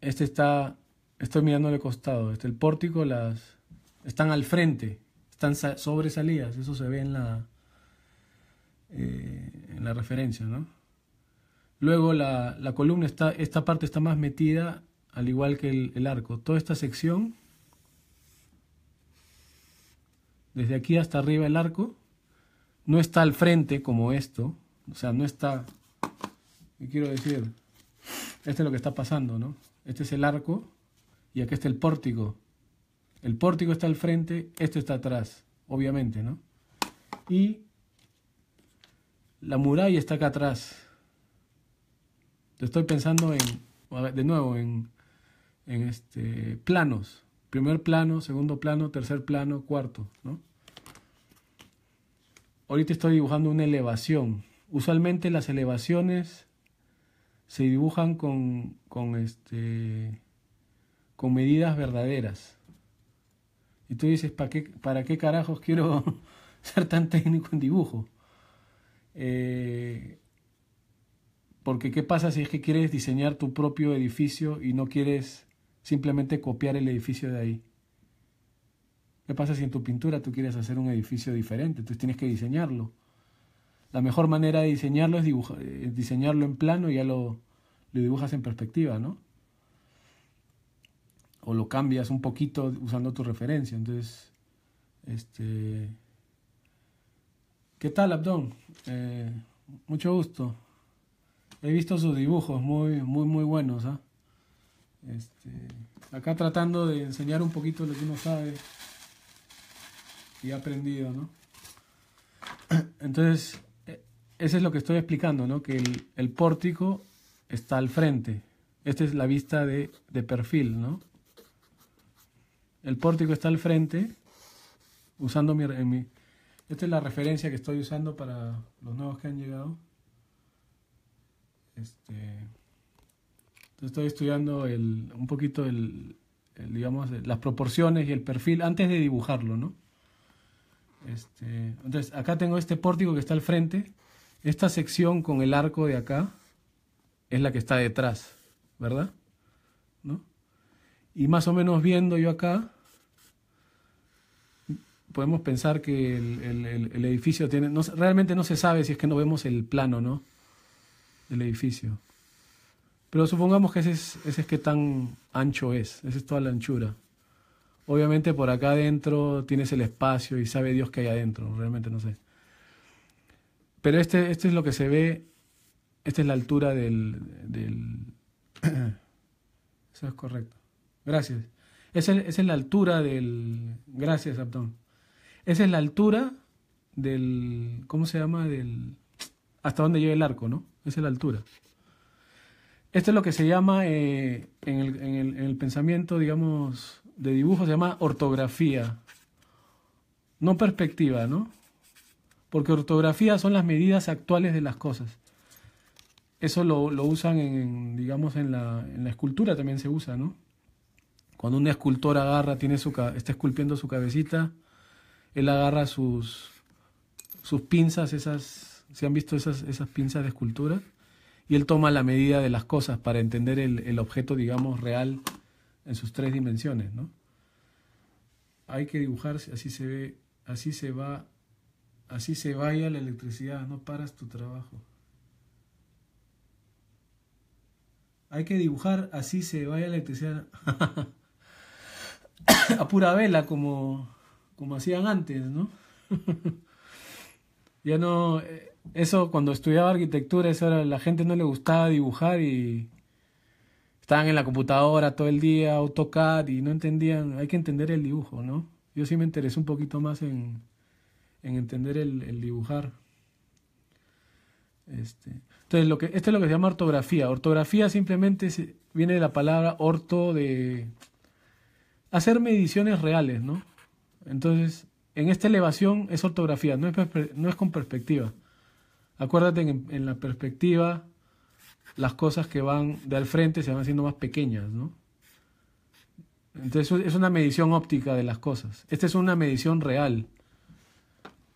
Este está, estoy mirando al costado. Este, el pórtico, las, están al frente. Están sobresalidas. Eso se ve en la, eh, en la referencia, Luego la, columna está, esta parte está más metida, al igual que el, arco. Toda esta sección, desde aquí hasta arriba el arco, no está al frente como esto, o sea, no está, quiero decir? Este es lo que está pasando, ¿no? Este es el arco y aquí está el pórtico. El pórtico está al frente, esto está atrás, obviamente, ¿no? Y la muralla está acá atrás. estoy pensando en, de nuevo, en, este, planos. Primer plano, segundo plano, tercer plano, cuarto, ¿no? Ahorita estoy dibujando una elevación. Usualmente las elevaciones se dibujan con, con, este, con medidas verdaderas. Y tú dices, ¿para qué, ¿para qué carajos quiero [laughs] ser tan técnico en dibujo? Eh, porque ¿qué pasa si es que quieres diseñar tu propio edificio y no quieres simplemente copiar el edificio de ahí? ¿Qué pasa si en tu pintura tú quieres hacer un edificio diferente? Entonces tienes que diseñarlo. La mejor manera de diseñarlo es, eh, diseñarlo en plano y ya lo, lo dibujas en perspectiva, ¿no? O lo cambias un poquito usando tu referencia. Entonces, este, ¿Qué tal, Abdón? Eh, mucho gusto. He visto sus dibujos, muy, muy, muy buenos. ¿ah? Este, acá tratando de enseñar un poquito lo que uno sabe y ha aprendido, ¿no? [clears throat] Entonces, e, eso es lo que estoy explicando, ¿no? Que el, pórtico está al frente. Esta es la vista de, perfil, ¿no? El pórtico está al frente, usando mi, mi, esta es la referencia que estoy usando para los nuevos que han llegado. Este, estoy estudiando un poquito el, las proporciones y el perfil antes de dibujarlo, ¿no? Este, entonces, acá tengo este pórtico que está al frente. Esta sección con el arco de acá es la que está detrás, ¿verdad? Y más o menos viendo yo acá, podemos pensar que el, edificio tiene... No, realmente no se sabe si es que no vemos el plano, ¿no? El edificio. Pero supongamos que ese es, ese que tan ancho es, esa es toda la anchura. Obviamente por acá adentro tienes el espacio y sabe Dios que hay adentro, realmente no sé. Pero este, este es lo que se ve, esta es la altura del... [coughs] Eso es correcto. Gracias. esa es la altura del... Gracias, Abdón. Esa es la altura del. ¿Cómo se llama? Del. Hasta dónde llega el arco, ¿no? Esa es la altura. Esto es lo que se llama eh, en, el, pensamiento, digamos, de dibujo, se llama ortografía. No perspectiva, ¿no? Porque ortografía son las medidas actuales de las cosas. Eso lo, lo usan en, digamos, en la, escultura también se usa, ¿no? Cuando un escultor agarra, tiene su, está esculpiendo su cabecita, él agarra sus, sus pinzas, esas, ¿se han visto esas, esas pinzas de escultura? Y él toma la medida de las cosas para entender el, el objeto, digamos, real en sus tres dimensiones, ¿no? Hay que dibujar, así se ve, así se va, así se vaya la electricidad, no paras tu trabajo. Hay que dibujar, así se vaya la electricidad. [laughs] a pura vela, como como hacían antes, ¿no? [laughs] ya no, eh, eso cuando estudiaba arquitectura, eso era, la gente no le gustaba dibujar y estaban en la computadora todo el día, AutoCAD y no entendían, hay que entender el dibujo, ¿no? Yo sí me interesé un poquito más en, entender el, dibujar. Este, entonces, lo que, esto es lo que se llama ortografía. Ortografía simplemente viene de la palabra orto de hacer mediciones reales, ¿no? Entonces, en esta elevación es ortografía, no es, con perspectiva. Acuérdate en, la perspectiva las cosas que van de al frente se van haciendo más pequeñas, ¿no? Entonces es una medición óptica de las cosas. Esta es una medición real.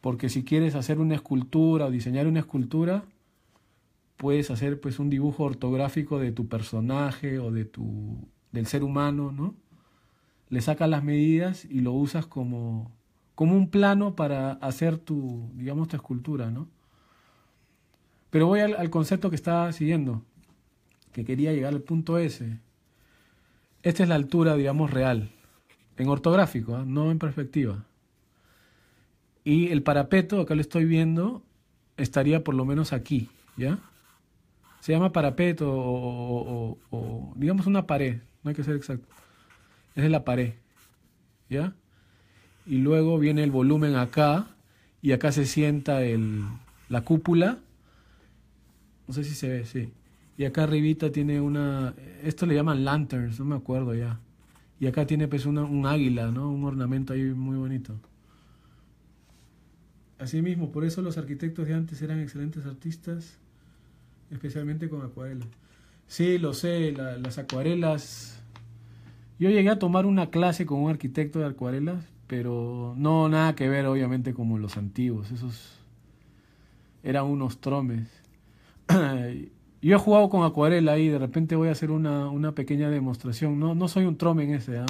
Porque si quieres hacer una escultura o diseñar una escultura, puedes hacer pues un dibujo ortográfico de tu personaje o de tu del ser humano, ¿no? le sacas las medidas y lo usas como, como un plano para hacer tu, digamos, tu escultura, ¿no? Pero voy al, concepto que estaba siguiendo, que quería llegar al punto S. Esta es la altura, digamos, real, en ortográfico, ¿ah? no en perspectiva. Y el parapeto, acá lo estoy viendo, estaría por lo menos aquí, ¿ya? Se llama parapeto o, o digamos una pared, no hay que ser exacto. Esa es la pared. ¿Ya? Y luego viene el volumen acá. Y acá se sienta el, la cúpula. No sé si se ve, sí. Y acá arribita tiene una... Esto le llaman lanterns, no me acuerdo ya. Y acá tiene pues una, un águila, ¿no? Un ornamento ahí muy bonito. Así mismo, por eso los arquitectos de antes eran excelentes artistas, especialmente con acuarelas. Sí, lo sé, las acuarelas yo llegué a tomar una clase con un arquitecto de acuarelas, pero no nada que ver, obviamente, como los antiguos. Esos eran unos tromes. [clears throat] Yo he jugado con acuarela y de repente voy a hacer una, una pequeña demostración. No, no soy un trome en ese, ¿ah?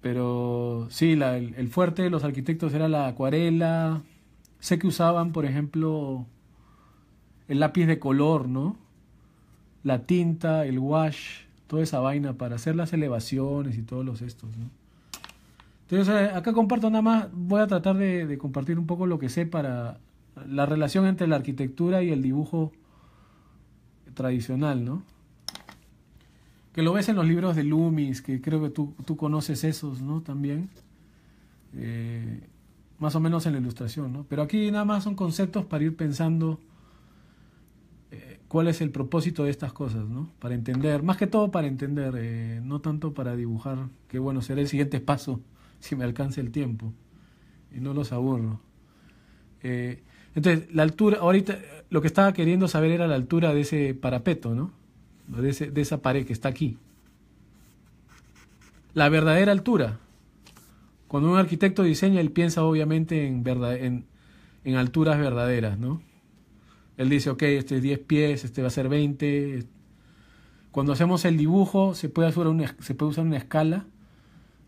Pero sí, la, el, el, fuerte de los arquitectos era la acuarela. Sé que usaban, por ejemplo, el lápiz de color, ¿no? La tinta, el wash toda esa vaina para hacer las elevaciones y todos los estos, ¿no? Entonces, eh, acá comparto nada más, voy a tratar de, compartir un poco lo que sé para la relación entre la arquitectura y el dibujo tradicional, ¿no? Que lo ves en los libros de Lumis que creo que tú, conoces esos, ¿no? También. Eh, más o menos en la ilustración, ¿no? Pero aquí nada más son conceptos para ir pensando cuál es el propósito de estas cosas, ¿no? Para entender, más que todo para entender, eh, no tanto para dibujar, que bueno, será el siguiente [laughs] paso si me alcance el tiempo y no los aburro. Eh, entonces, la altura, ahorita lo que estaba queriendo saber era la altura de ese parapeto, ¿no? De, esa pared que está aquí. La verdadera altura. Cuando un arquitecto diseña, él piensa obviamente en, en alturas verdaderas, ¿no? Él dice, ok, este es 10 pies, este va a ser 20. Cuando hacemos el dibujo se puede, una, se puede usar una escala,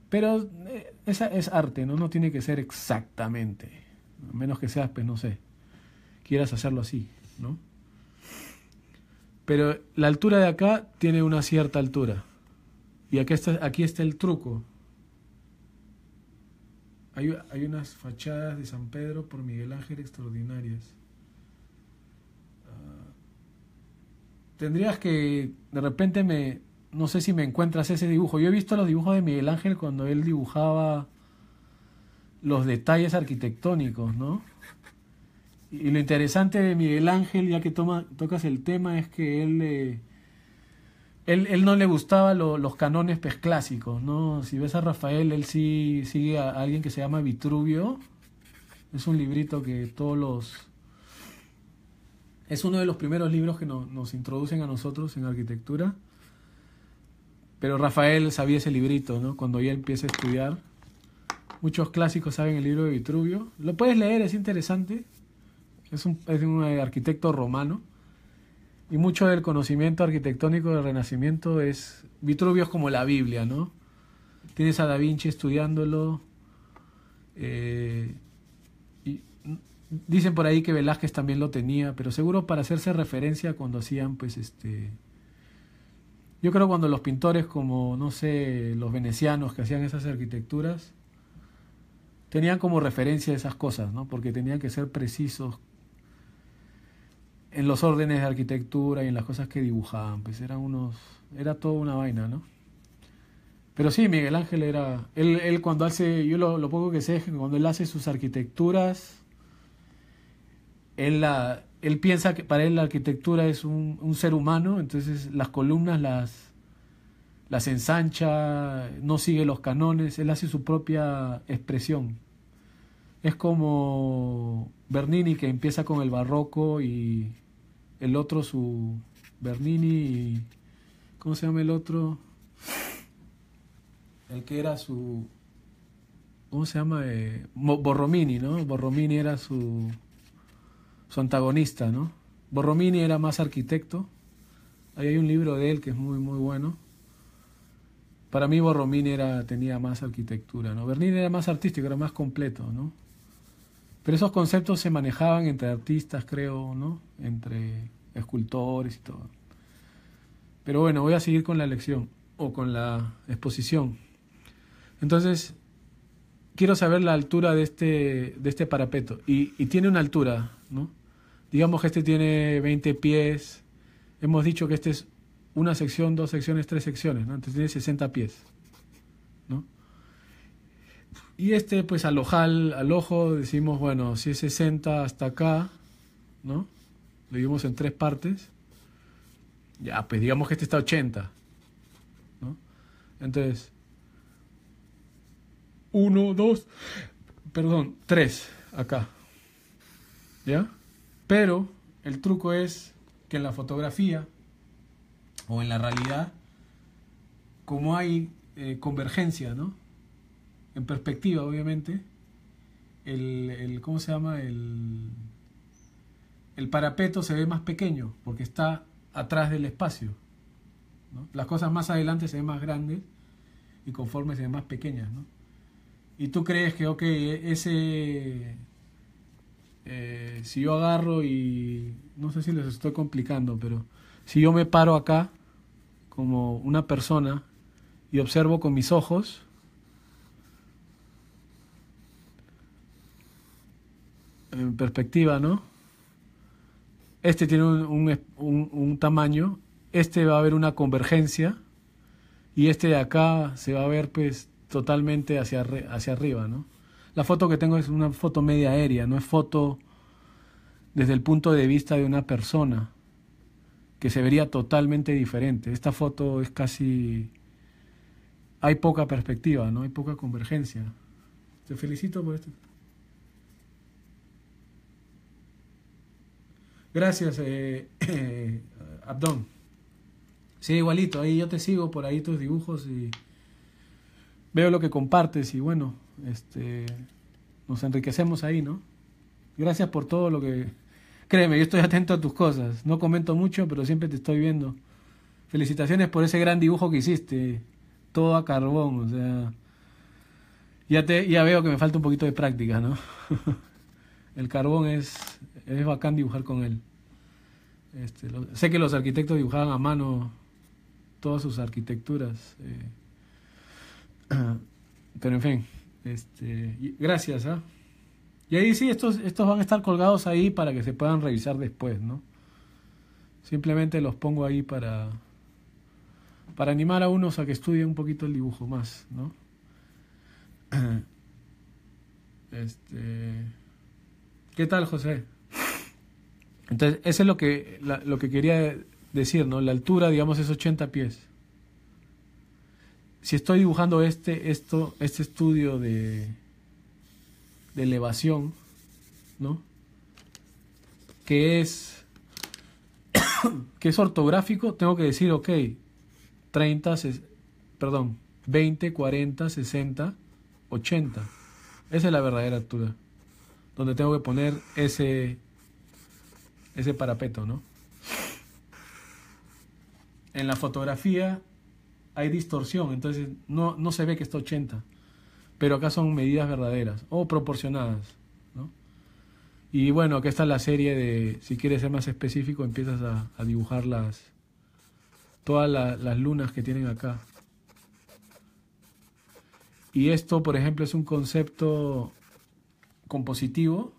pero eh, esa es arte, ¿no? No tiene que ser exactamente, a menos que seas, pues no sé, quieras hacerlo así, ¿no? Pero la altura de acá tiene una cierta altura. Y aquí está, aquí está el truco. hay unas fachadas de San Pedro por Miguel Ángel extraordinarias. tendrías que, de repente me, no sé si me encuentras ese dibujo. Yo he visto los dibujos de Miguel Ángel cuando él dibujaba los detalles arquitectónicos, ¿no? Y lo interesante de Miguel Ángel, ya que tocas el tema, es que él, eh, él, no le gustaba los canones pez clásicos, ¿no? Si ves a Rafael, él sí sigue a alguien que se llama Vitruvio. Es un librito que todos los es uno de los primeros libros que nos introducen a nosotros en arquitectura. Pero Rafael sabía ese librito, ¿no? Cuando ya empieza a estudiar. Muchos clásicos saben el libro de Vitruvio. Lo puedes leer, es interesante. Es un, un eh, arquitecto romano. Y mucho del conocimiento arquitectónico del Renacimiento es. Vitruvio es como la Biblia, ¿no? Tienes a Da Vinci estudiándolo. Eh, Dicen por ahí que Velázquez también lo tenía, pero seguro para hacerse referencia cuando hacían, pues, este. Yo creo cuando los pintores, como, no sé, los venecianos que hacían esas arquitecturas, tenían como referencia esas cosas, ¿no? Porque tenían que ser precisos en los órdenes de arquitectura y en las cosas que dibujaban, pues eran unos, era toda una vaina, ¿no? Pero sí, Miguel Ángel era, él, cuando hace, yo lo, lo poco que sé es que cuando él hace sus arquitecturas, él, la, él piensa que para él la arquitectura es un, ser humano, entonces las columnas las, las ensancha, no sigue los canones, él hace su propia expresión. Es como Bernini que empieza con el barroco y el otro su Bernini y ¿cómo se llama el otro? El que era su ¿cómo se llama? Eh, Borromini, ¿no? Borromini era su su antagonista, ¿no? Borromini era más arquitecto. Ahí hay un libro de él que es muy, muy bueno. Para mí Borromini era, tenía más arquitectura, ¿no? Bernini era más artístico, era más completo, ¿no? Pero esos conceptos se manejaban entre artistas, creo, ¿no? Entre escultores y todo. Pero bueno, voy a seguir con la lección o con la exposición. Entonces, quiero saber la altura de este, de este parapeto. y tiene una altura, ¿no? Digamos que este tiene 20 pies. Hemos dicho que este es una sección, dos secciones, tres secciones, ¿no? Entonces tiene 60 pies, ¿no? Y este, pues al ojal, al ojo, decimos, bueno, si es 60 hasta acá, ¿no? Lo dimos en tres partes. Ya, pues digamos que este está 80, ¿no? Entonces, uno, dos, perdón, tres acá. ¿Ya? Pero el truco es que en la fotografía o en la realidad, como hay eh, convergencia, ¿no? En perspectiva, obviamente, el, ¿cómo se llama? El, el parapeto se ve más pequeño porque está atrás del espacio. Las cosas más adelante se ven más grandes y conforme se ven más pequeñas, ¿no? Y tú crees que, ok, e-, ese eh, si yo agarro y no sé si les estoy complicando, pero si yo me paro acá como una persona y observo con mis ojos, en perspectiva, ¿no? Este tiene un, un tamaño, este va a haber una convergencia y este de acá se va a ver pues totalmente hacia, hacia arriba, ¿no? La foto que tengo es una foto media aérea, no es foto desde el punto de vista de una persona que se vería totalmente diferente. Esta foto es casi... Hay poca perspectiva, ¿no? Hay poca convergencia. Te felicito por esto. Gracias, eh, eh, Abdón. Sí, igualito, ahí yo te sigo por ahí tus dibujos y veo lo que compartes y bueno, este, nos enriquecemos ahí, ¿no? Gracias por todo lo que... Créeme, yo estoy atento a tus cosas. No comento mucho, pero siempre te estoy viendo. Felicitaciones por ese gran dibujo que hiciste. Todo a carbón, o sea... Ya, te, ya veo que me falta un poquito de práctica, ¿no? [laughs] el carbón es, es bacán dibujar con él. Este, sé que los arquitectos dibujaban a mano todas sus arquitecturas. Eh, [clears throat] pero en fin, este, gracias, ¿ah? Y ahí sí, estos, estos van a estar colgados ahí para que se puedan revisar después, ¿no? Simplemente los pongo ahí para, para animar a unos a que estudien un poquito el dibujo más, ¿no? [clears throat] Este, ¿Qué tal, José? Entonces, eso es lo que, lo que quería decir, ¿no? La altura, digamos, es 80 pies si estoy dibujando este, esto, este estudio de, de elevación, ¿no? Que es, [coughs] que es ortográfico, tengo que decir, ok, 30, perdón, 20, 40, 60, 80. Esa es la verdadera altura. Donde tengo que poner ese, ese parapeto, ¿no? En la fotografía hay distorsión, entonces no, no se ve que está 80, pero acá son medidas verdaderas o proporcionadas. Y bueno, acá está la serie de, si quieres ser más específico, empiezas a, dibujar las, todas las lunas que tienen acá. Y esto, por ejemplo, es un concepto compositivo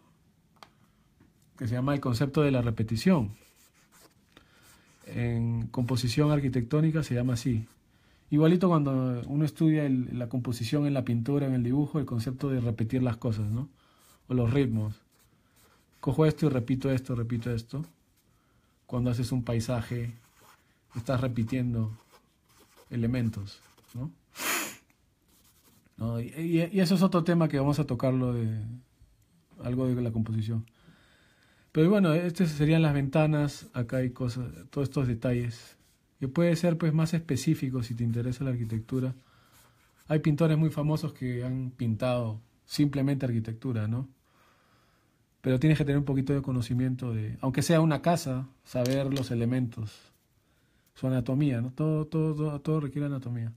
que se llama el concepto de la repetición. En composición arquitectónica se llama así, Igualito cuando uno estudia la composición en la pintura, en el dibujo, el concepto de repetir las cosas, ¿no? O los ritmos. Cojo esto y repito esto, repito esto. Cuando haces un paisaje, estás repitiendo elementos, ¿no? y, eso es otro tema que vamos a tocarlo de algo de la composición. Pero bueno, estas serían las ventanas, acá hay cosas, todos estos detalles que puede ser pues más específico si te interesa la arquitectura. Hay pintores muy famosos que han pintado simplemente arquitectura, ¿no? Pero tienes que tener un poquito de conocimiento de, aunque sea una casa, saber los elementos, su anatomía, ¿no? Todo, todo, todo, requiere anatomía.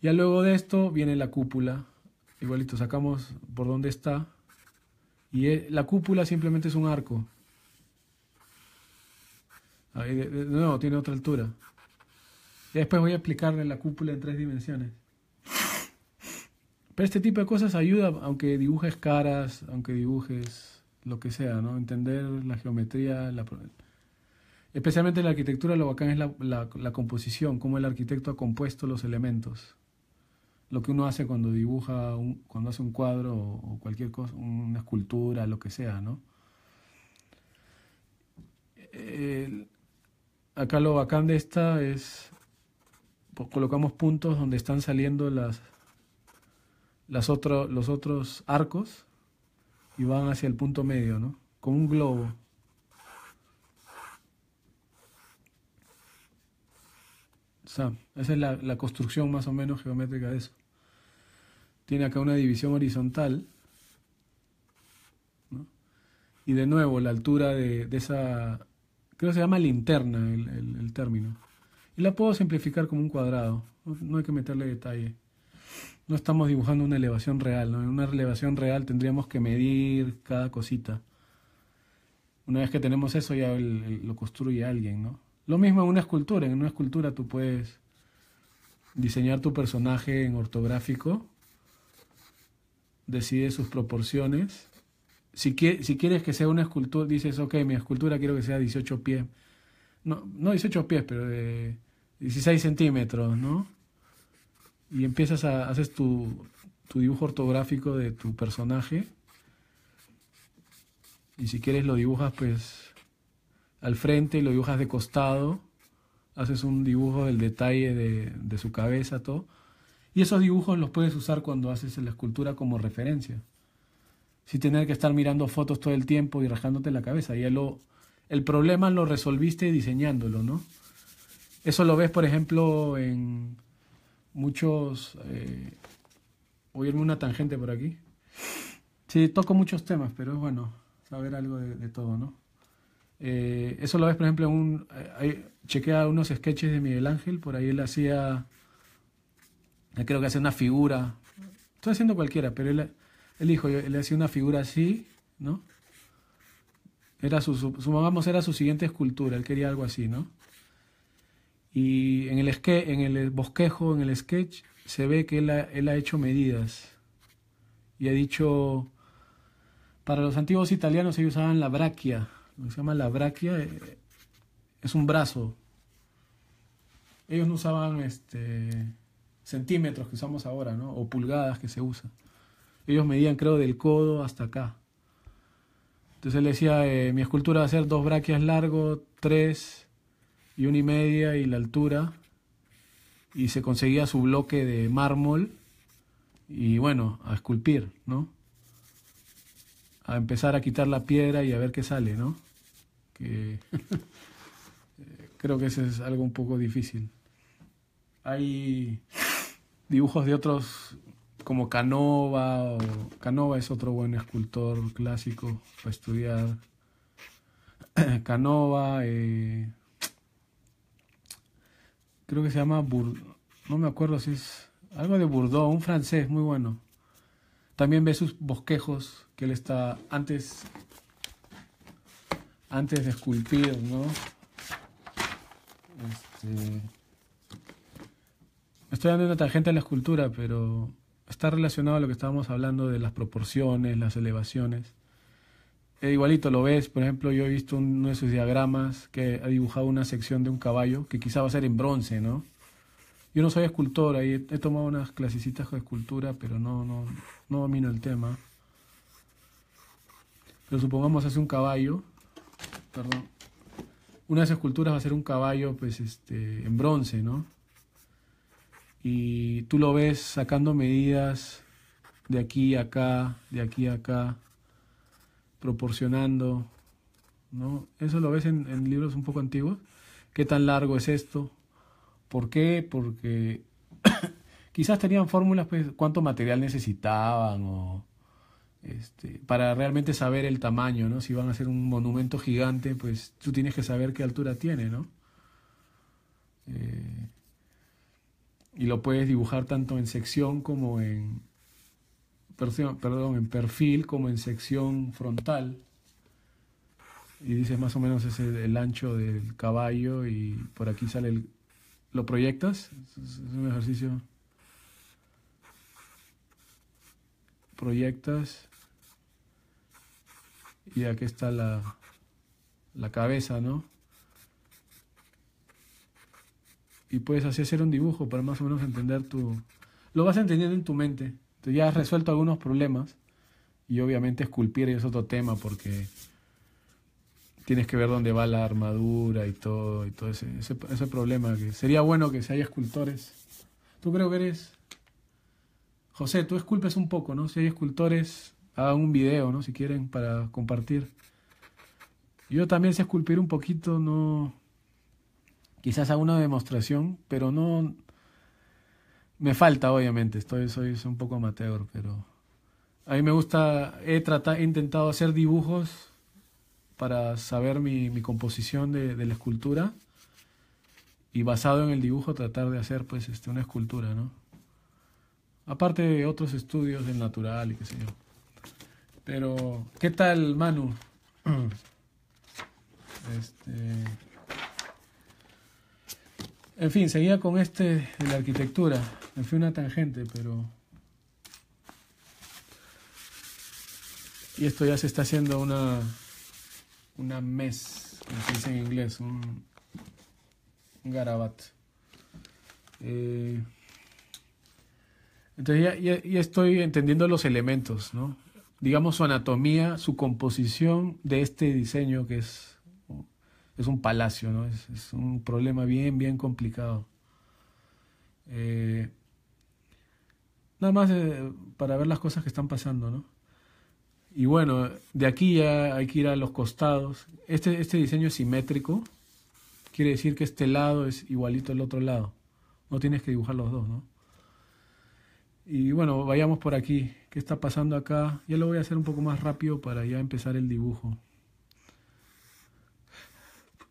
Y luego de esto viene la cúpula. Igualito, sacamos por dónde está. Y e, la cúpula simplemente es un arco. No, tiene otra altura. después voy a explicarle la cúpula en tres dimensiones. Pero este tipo de cosas ayuda, aunque dibujes caras, aunque dibujes lo que sea, ¿no? Entender la geometría, la... especialmente en la arquitectura, lo bacán es la, composición, cómo el arquitecto ha compuesto los elementos. Lo que uno hace cuando dibuja, un, cuando hace un cuadro o, cualquier cosa, una escultura, lo que sea, ¿no? Eh, acá lo bacán de esta es, pues, colocamos puntos donde están saliendo las, las los otros arcos y van hacia el punto medio, ¿no? Con un globo. O sea, esa es la, construcción más o menos geométrica de eso. Tiene acá una división horizontal. Y de nuevo, la altura de esa creo que se llama linterna el, término. Y la puedo simplificar como un cuadrado, no, hay que meterle detalle. No estamos dibujando una elevación real, en una elevación real tendríamos que medir cada cosita. Una vez que tenemos eso ya lo construye alguien, ¿no? Lo mismo en una escultura, en una escultura tú puedes diseñar tu personaje en ortográfico, decide sus proporciones si, si quieres que sea una escultura, dices, ok, mi escultura quiero que sea 18 pies. No, no 18 pies, pero de 16 centímetros, ¿no? Y empiezas a, hacer tu, dibujo ortográfico de tu personaje. Y si quieres lo dibujas pues al frente y lo dibujas de costado. Haces un dibujo del detalle de, de su cabeza, todo. Y esos dibujos los puedes usar cuando haces la escultura como referencia sin tener que estar mirando fotos todo el tiempo y rascándote la cabeza. Ya lo, el problema lo resolviste diseñándolo, ¿no? Eso lo ves, por ejemplo, en muchos... Eh, una tangente por aquí. Sí, toco muchos temas, pero es bueno saber algo de, todo, ¿no? Eh, eso lo ves, por ejemplo, en un... Eh, chequea unos sketches de Miguel Ángel, por ahí él hacía... Creo que hace una figura. Estoy haciendo cualquiera, pero él el hijo le hacía una figura así, ¿no? Era su, era su siguiente escultura, él quería algo así, ¿no? Y en el, en el bosquejo, en el sketch, se ve que él ha, hecho medidas. Y ha dicho, para los antiguos italianos ellos usaban la braquia, lo que se llama la braquia eh, es un brazo. Ellos no usaban este, centímetros que usamos ahora, ¿no? O pulgadas que se usan. Ellos medían, creo, del codo hasta acá. Entonces él decía, eh, mi escultura va a ser dos braquias largo, tres y una y media y la altura. Y se conseguía su bloque de mármol y bueno, a esculpir, ¿no? A empezar a quitar la piedra y a ver qué sale, ¿no? Que [laughs] eh, creo que eso es algo un poco difícil. Hay dibujos de otros como Canova, o Canova es otro buen escultor clásico para estudiar. [clears throat] Canova, eh, creo que se llama, no me acuerdo si es algo de Bourdieu, un francés muy bueno. También ve sus bosquejos que él está antes, antes de esculpir, ¿no? Este, estoy dando una tangente a la escultura, pero está relacionado a lo que estábamos hablando de las proporciones, las elevaciones. Eh, igualito lo ves, por ejemplo, yo he visto uno de sus diagramas que ha dibujado una sección de un caballo que quizá va a ser en bronce, ¿no? Yo no soy escultor, ahí he, tomado unas clasicitas de escultura, pero no, no, no domino el tema. Pero supongamos hace un caballo, perdón, una de esas esculturas va a ser un caballo, pues, este, en bronce, ¿no? y tú lo ves sacando medidas de aquí a acá, de aquí a acá, proporcionando, ¿no? Eso lo ves en, libros un poco antiguos. ¿Qué tan largo es esto? ¿Por qué? Porque [coughs] quizás tenían fórmulas, pues, cuánto material necesitaban o este, para realmente saber el tamaño, ¿no? Si van a hacer un monumento gigante, pues tú tienes que saber qué altura tiene, ¿no? Eh, y lo puedes dibujar tanto en sección como en, perdón, en perfil como en sección frontal. Y dices más o menos es el, ancho del caballo y por aquí sale el... ¿Lo proyectas? Es, un ejercicio. Proyectas. Y aquí está la, la cabeza, ¿no? y puedes así hacer un dibujo para más o menos entender tu... Lo vas entendiendo en tu mente. Entonces ya has resuelto algunos problemas y obviamente esculpir es otro tema porque tienes que ver dónde va la armadura y todo, y todo ese, problema. que Sería bueno que si hay escultores. Tú creo que eres... José, tú esculpes un poco, ¿no? Si hay escultores, hagan un video, ¿no? Si quieren, para compartir. Yo también sé esculpir un poquito, no, quizás alguna una demostración, pero no... Me falta, obviamente, estoy, soy, un poco amateur, pero a mí me gusta, he, tratado, intentado hacer dibujos para saber mi, mi composición de, la escultura y basado en el dibujo tratar de hacer pues este, una escultura, ¿no? Aparte de otros estudios del natural y qué sé yo. Pero, ¿qué tal, Manu? [clears throat] Este... En fin, seguía con este de la arquitectura. Me fui una tangente, pero... Y esto ya se está haciendo una, una mes, como se dice en inglés, un, un garabat. Eh, entonces ya, estoy entendiendo los elementos, ¿no? Digamos su anatomía, su composición de este diseño que es es un palacio, ¿no? Es, un problema bien, bien complicado. Eh, nada más eh, para ver las cosas que están pasando, ¿no? Y bueno, de aquí ya hay que ir a los costados. Este, este diseño es simétrico, quiere decir que este lado es igualito al otro lado. No tienes que dibujar los dos, ¿no? Y bueno, vayamos por aquí. ¿Qué está pasando acá? Ya lo voy a hacer un poco más rápido para ya empezar el dibujo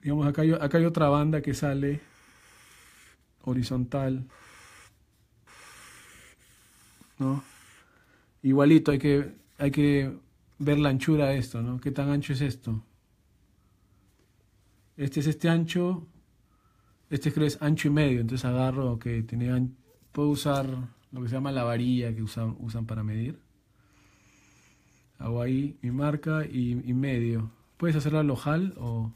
digamos, acá hay, acá hay otra banda que sale horizontal, ¿no? Igualito, hay que, hay que ver la anchura de esto, ¿no? ¿Qué tan ancho es esto? Este es este ancho, este creo es ancho y medio, entonces agarro que tiene, tenía, puedo usar lo que se llama la varilla que usan, para medir. Hago ahí mi marca y, medio. Puedes hacerlo al ojal o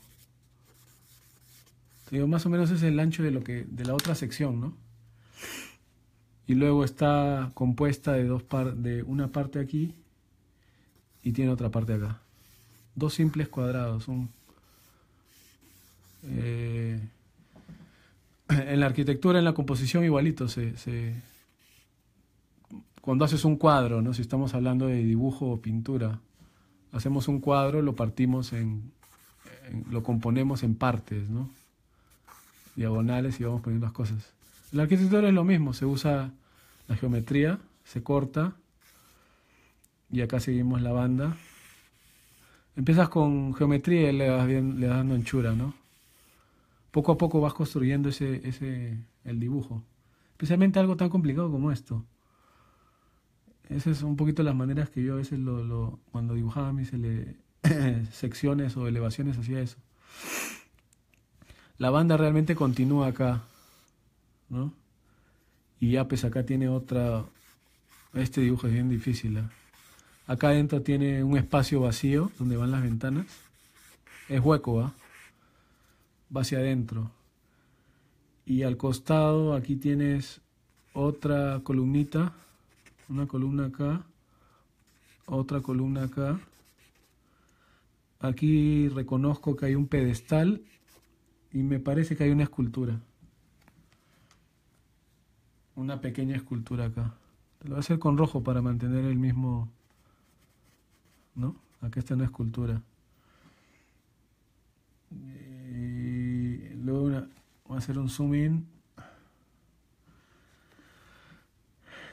Digo, más o menos es el ancho de, lo que, de la otra sección, ¿no? Y luego está compuesta de, dos par, de una parte aquí y tiene otra parte acá. Dos simples cuadrados. Eh, en la arquitectura, en la composición, igualito. Se, cuando haces un cuadro, ¿no? si estamos hablando de dibujo o pintura, hacemos un cuadro, lo partimos en lo componemos en partes, ¿no? diagonales y vamos poniendo las cosas. La arquitectura es lo mismo, se usa la geometría, se corta y acá seguimos la banda. Empiezas con geometría y le vas, bien, le dando anchura, ¿no? Poco a poco vas construyendo ese, ese, el dibujo. Especialmente algo tan complicado como esto. Esas son un poquito las maneras que yo a veces lo, cuando dibujaba mis [coughs] secciones o elevaciones hacia eso la banda realmente continúa acá, ¿no? Y ya pues acá tiene otra, este dibujo es bien difícil. ¿ah? Acá adentro tiene un espacio vacío donde van las ventanas. Es hueco, va, ¿ah? Va hacia adentro. Y al costado aquí tienes otra columnita. Una columna acá. Otra columna acá. Aquí reconozco que hay un pedestal y me parece que hay una escultura. Una pequeña escultura acá. Lo voy a hacer con rojo para mantener el mismo... ¿No? Acá está una escultura. Y luego una... voy a hacer un zoom in.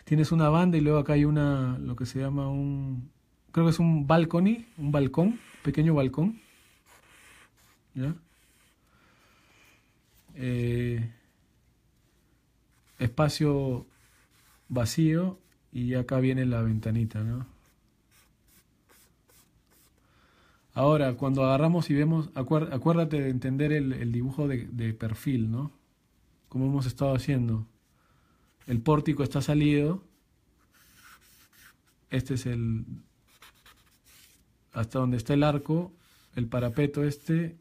Tienes una banda y luego acá hay una, lo que se llama un, creo que es un balcony, un balcón, pequeño balcón. ¿Ya? Eh, espacio vacío y acá viene la ventanita, ¿no? Ahora, cuando agarramos y vemos, acuérdate de entender el, dibujo de, perfil, ¿no? Como hemos estado haciendo. El pórtico está salido. Este es el... Hasta donde está el arco, el parapeto este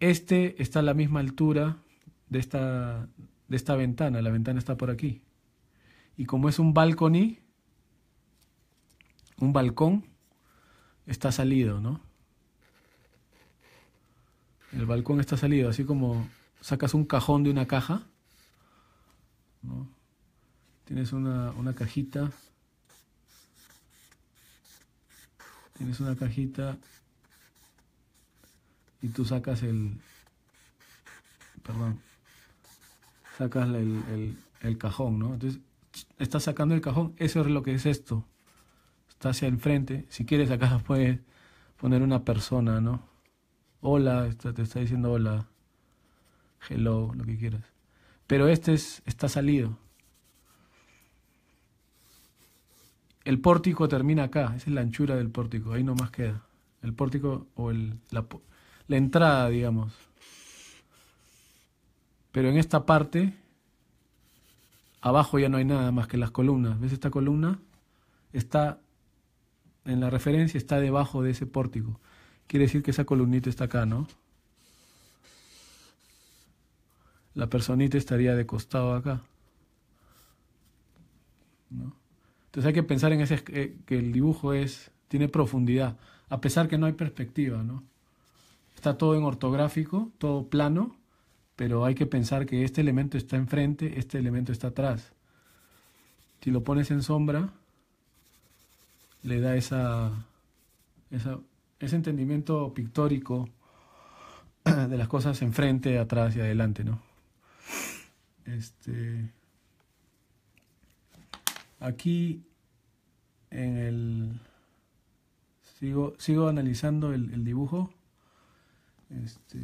este está a la misma altura de esta, de esta ventana. La ventana está por aquí. Y como es un balcony, un balcón, está salido, ¿no? El balcón está salido, así como sacas un cajón de una caja, Tienes una, una cajita, tienes una cajita y tú sacas el, perdón, sacas el, cajón, ¿no? Entonces, estás sacando el cajón, eso es lo que es esto. Está hacia el frente. Si quieres, acá [laughs] puedes poner una persona, ¿no? Hola, te está diciendo hola, hello, lo que quieras. Pero este es, está salido. El pórtico termina acá, esa es la anchura del pórtico, ahí nomás queda. El pórtico o el, la, la entrada, digamos. Pero en esta parte, abajo ya no hay nada más que las columnas. ¿Ves esta columna? Está, en la referencia, está debajo de ese pórtico. Quiere decir que esa columnita está acá, ¿no? La personita estaría de costado acá. ¿No? Entonces hay que pensar en ese, eh, que el dibujo es, tiene profundidad, a pesar que no hay perspectiva, ¿no? está todo en ortográfico, todo plano, pero hay que pensar que este elemento está enfrente, este elemento está atrás. Si lo pones en sombra, le da esa, ese entendimiento pictórico [clears throat] de las cosas enfrente, atrás y adelante, ¿no? Este, aquí en el sigo, sigo analizando el dibujo. Este,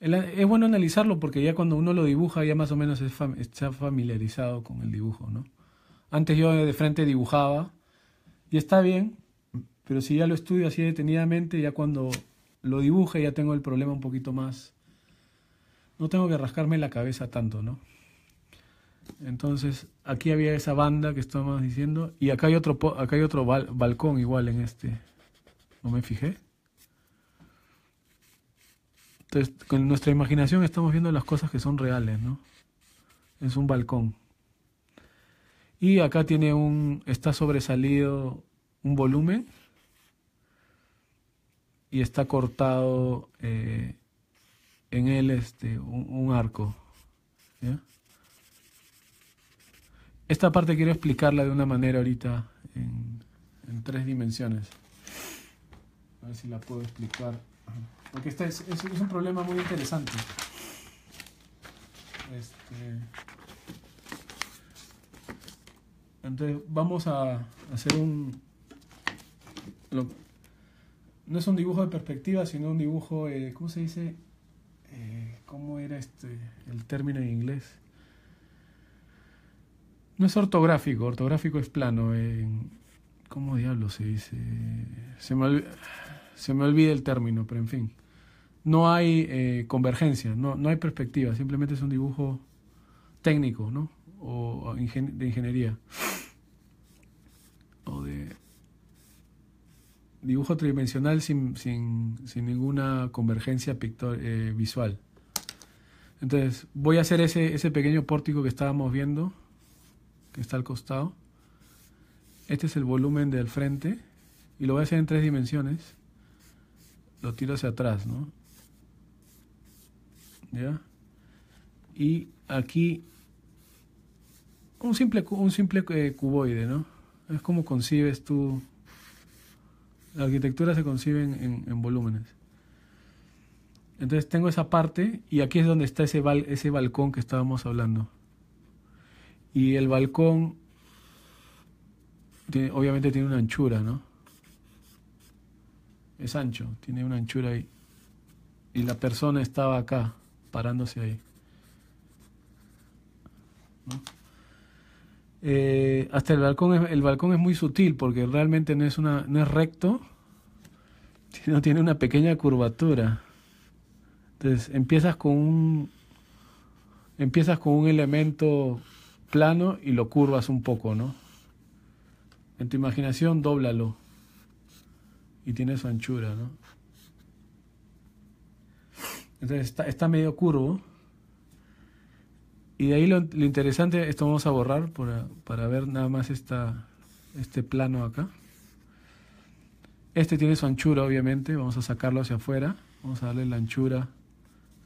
es bueno analizarlo porque ya cuando uno lo dibuja ya más o menos está familiarizado con el dibujo, ¿no? Antes yo de frente dibujaba y está bien, pero si ya lo estudio así detenidamente, ya cuando lo dibuje ya tengo el problema un poquito más... No tengo que rascarme la cabeza tanto, ¿no? Entonces, aquí había esa banda que estamos diciendo y acá hay otro, acá hay otro balcón igual en este. ¿No me fijé? Entonces, con nuestra imaginación estamos viendo las cosas que son reales, ¿no? Es un balcón. Y acá tiene un, está sobresalido un volumen y está cortado eh, en él este, un, arco. Esta parte quiero explicarla de una manera ahorita en, en tres dimensiones. A ver si la puedo explicar. Porque este es, un problema muy interesante. Este, entonces vamos a hacer un... no es un dibujo de perspectiva, sino un dibujo, eh, ¿cómo se dice? Eh, ¿Cómo era este, el término en inglés? No es ortográfico, ortográfico es plano. en ¿Cómo diablo se dice? Se me olvidó se me olvida el término, pero en fin. No hay eh, convergencia, no, hay perspectiva, simplemente es un dibujo técnico, ¿no? O, de ingeniería. O de dibujo tridimensional sin, ninguna convergencia eh, visual. Entonces, voy a hacer ese, ese pequeño pórtico que estábamos viendo, que está al costado. Este es el volumen del frente y lo voy a hacer en tres dimensiones lo tiro hacia atrás, ¿no? ¿Ya? Y aquí un simple, un simple eh, cuboide, ¿no? Es como concibes tú... La arquitectura se concibe en, volúmenes. Entonces tengo esa parte y aquí es donde está ese, ese balcón que estábamos hablando. Y el balcón obviamente tiene una anchura, ¿no? es ancho, tiene una anchura ahí. Y la persona estaba acá, parándose ahí. Eh, hasta el balcón, es, el balcón es muy sutil porque realmente no es, una, no es recto, sino [laughs] tiene una pequeña curvatura. Entonces empiezas con un, empiezas con un elemento plano y lo curvas un poco, ¿no? En tu imaginación, dóblalo y tiene su anchura, Entonces está, medio curvo. Y de ahí lo, interesante, esto vamos a borrar para, ver nada más esta, este plano acá. Este tiene su anchura, obviamente. Vamos a sacarlo hacia afuera. Vamos a darle la anchura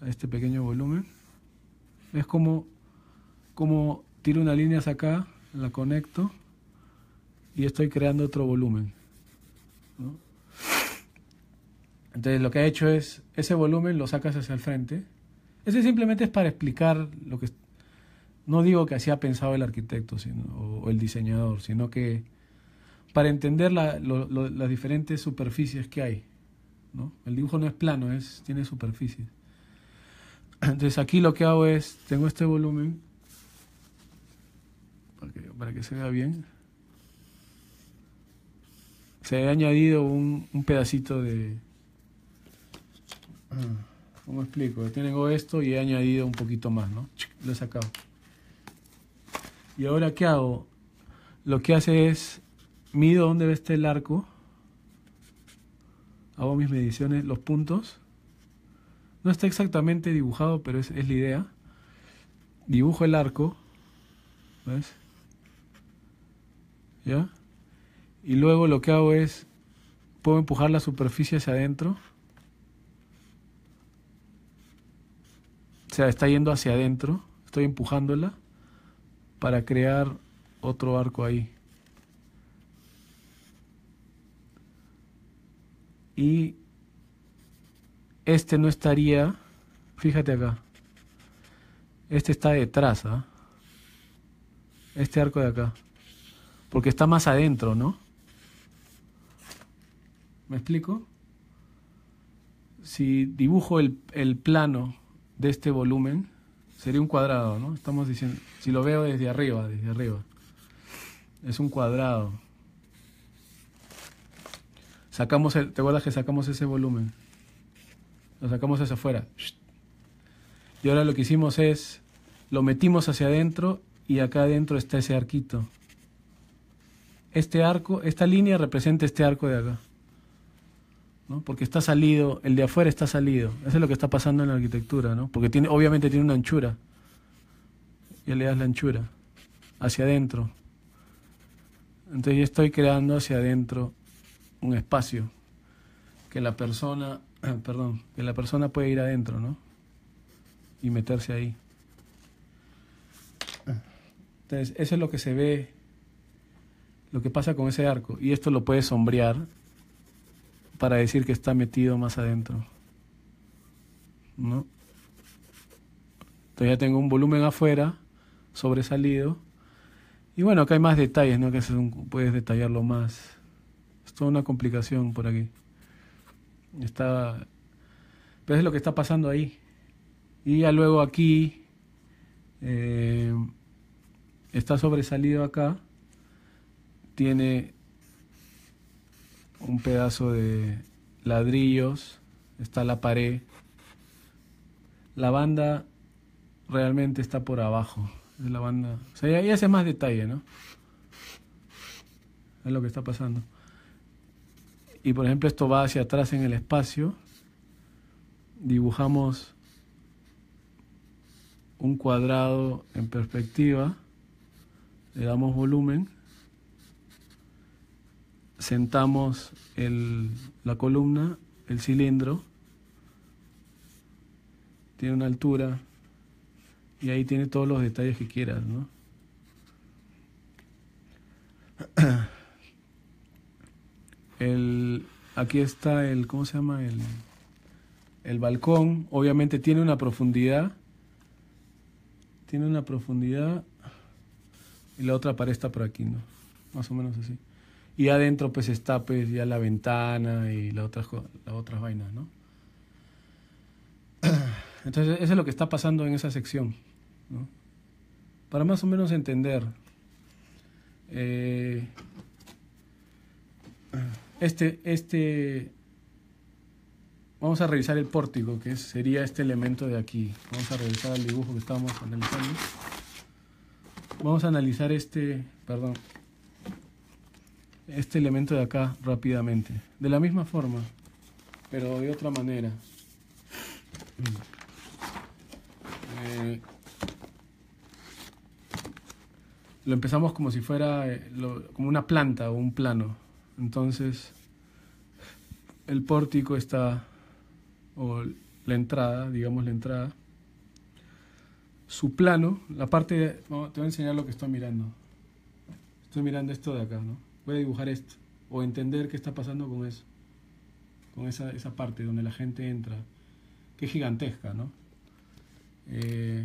a este pequeño volumen. es como como tiro una línea hacia acá? La conecto. Y estoy creando otro volumen. Entonces lo que ha hecho es, ese volumen lo sacas hacia el frente. Ese simplemente es para explicar lo que... No digo que así ha pensado el arquitecto sino, o, el diseñador, sino que para entender las diferentes superficies que hay. El dibujo no es plano, es, tiene superficies. Entonces aquí lo que hago es, tengo este volumen, para que, se vea bien se ha añadido un pedacito de, Mm. ¿Cómo explico? tengo esto y he añadido un poquito más, ¿no? Lo he sacado. ¿Y ahora qué hago? Lo que hace es, mido dónde está el arco, hago mis mediciones, los puntos. No está exactamente dibujado, pero es, es la idea. Dibujo el arco, ¿ves? ¿Ya? Y luego lo que hago es, puedo empujar la superficie hacia adentro. sea, está yendo hacia adentro, estoy empujándola para crear otro arco ahí. Y este no estaría, fíjate acá, este está detrás, ¿ah? este arco de acá, porque está más adentro, ¿no? ¿Me explico? Si dibujo el, el plano de este volumen sería un cuadrado, ¿no? Estamos diciendo, si lo veo desde arriba, desde arriba, es un cuadrado. Sacamos el, ¿te acuerdas que sacamos ese volumen? Lo sacamos hacia afuera. Y ahora lo que hicimos es, lo metimos hacia adentro y acá adentro está ese arquito. Este arco, esta línea representa este arco de acá. Porque está salido, el de afuera está salido. Eso es lo que está pasando en la arquitectura, ¿no? Porque tiene, obviamente tiene una anchura. y le das la anchura hacia adentro. Entonces yo estoy creando hacia adentro un espacio que la persona, [clears throat] perdón, que la persona puede ir adentro, ¿no? Y meterse ahí. Entonces, eso es lo que se ve, lo que pasa con ese arco. Y esto lo puede sombrear para decir que está metido más adentro. ¿No? Entonces ya tengo un volumen afuera, sobresalido. Y bueno, acá hay más detalles, ¿no? Que puedes detallarlo más. Es toda una complicación por aquí. Está. Pero es lo que está pasando ahí. Y ya luego aquí. Eh, está sobresalido acá. Tiene un pedazo de ladrillos, está la pared. La banda realmente está por abajo de la banda. O ahí hace más detalle, ¿no? Es lo que está pasando. Y por ejemplo, esto va hacia atrás en el espacio. Dibujamos un cuadrado en perspectiva. Le damos volumen sentamos el, la columna, el cilindro, tiene una altura y ahí tiene todos los detalles que quieras, ¿no? [clears throat] El, aquí está el, ¿cómo se llama? El, el balcón, obviamente tiene una profundidad, tiene una profundidad y la otra pared está por aquí, ¿no? Más o menos así y adentro pues está pues, ya la ventana y las otras las otras vainas, ¿no? [clears throat] Entonces eso es lo que está pasando en esa sección, Para más o menos entender. Eh, este, este, vamos a revisar el pórtico, que sería este elemento de aquí. Vamos a revisar el dibujo que estábamos analizando. Vamos a analizar este, perdón, este elemento de acá rápidamente. De la misma forma, pero de otra manera. Eh, lo empezamos como si fuera eh, como una planta o un plano. Entonces, el pórtico está, o la entrada, digamos la entrada, su plano, la parte, te voy a enseñar lo que estoy mirando. Estoy mirando esto de acá, ¿no? voy a dibujar esto, o entender qué está pasando con eso, con esa, esa parte donde la gente entra, que es gigantesca, ¿no? Eh,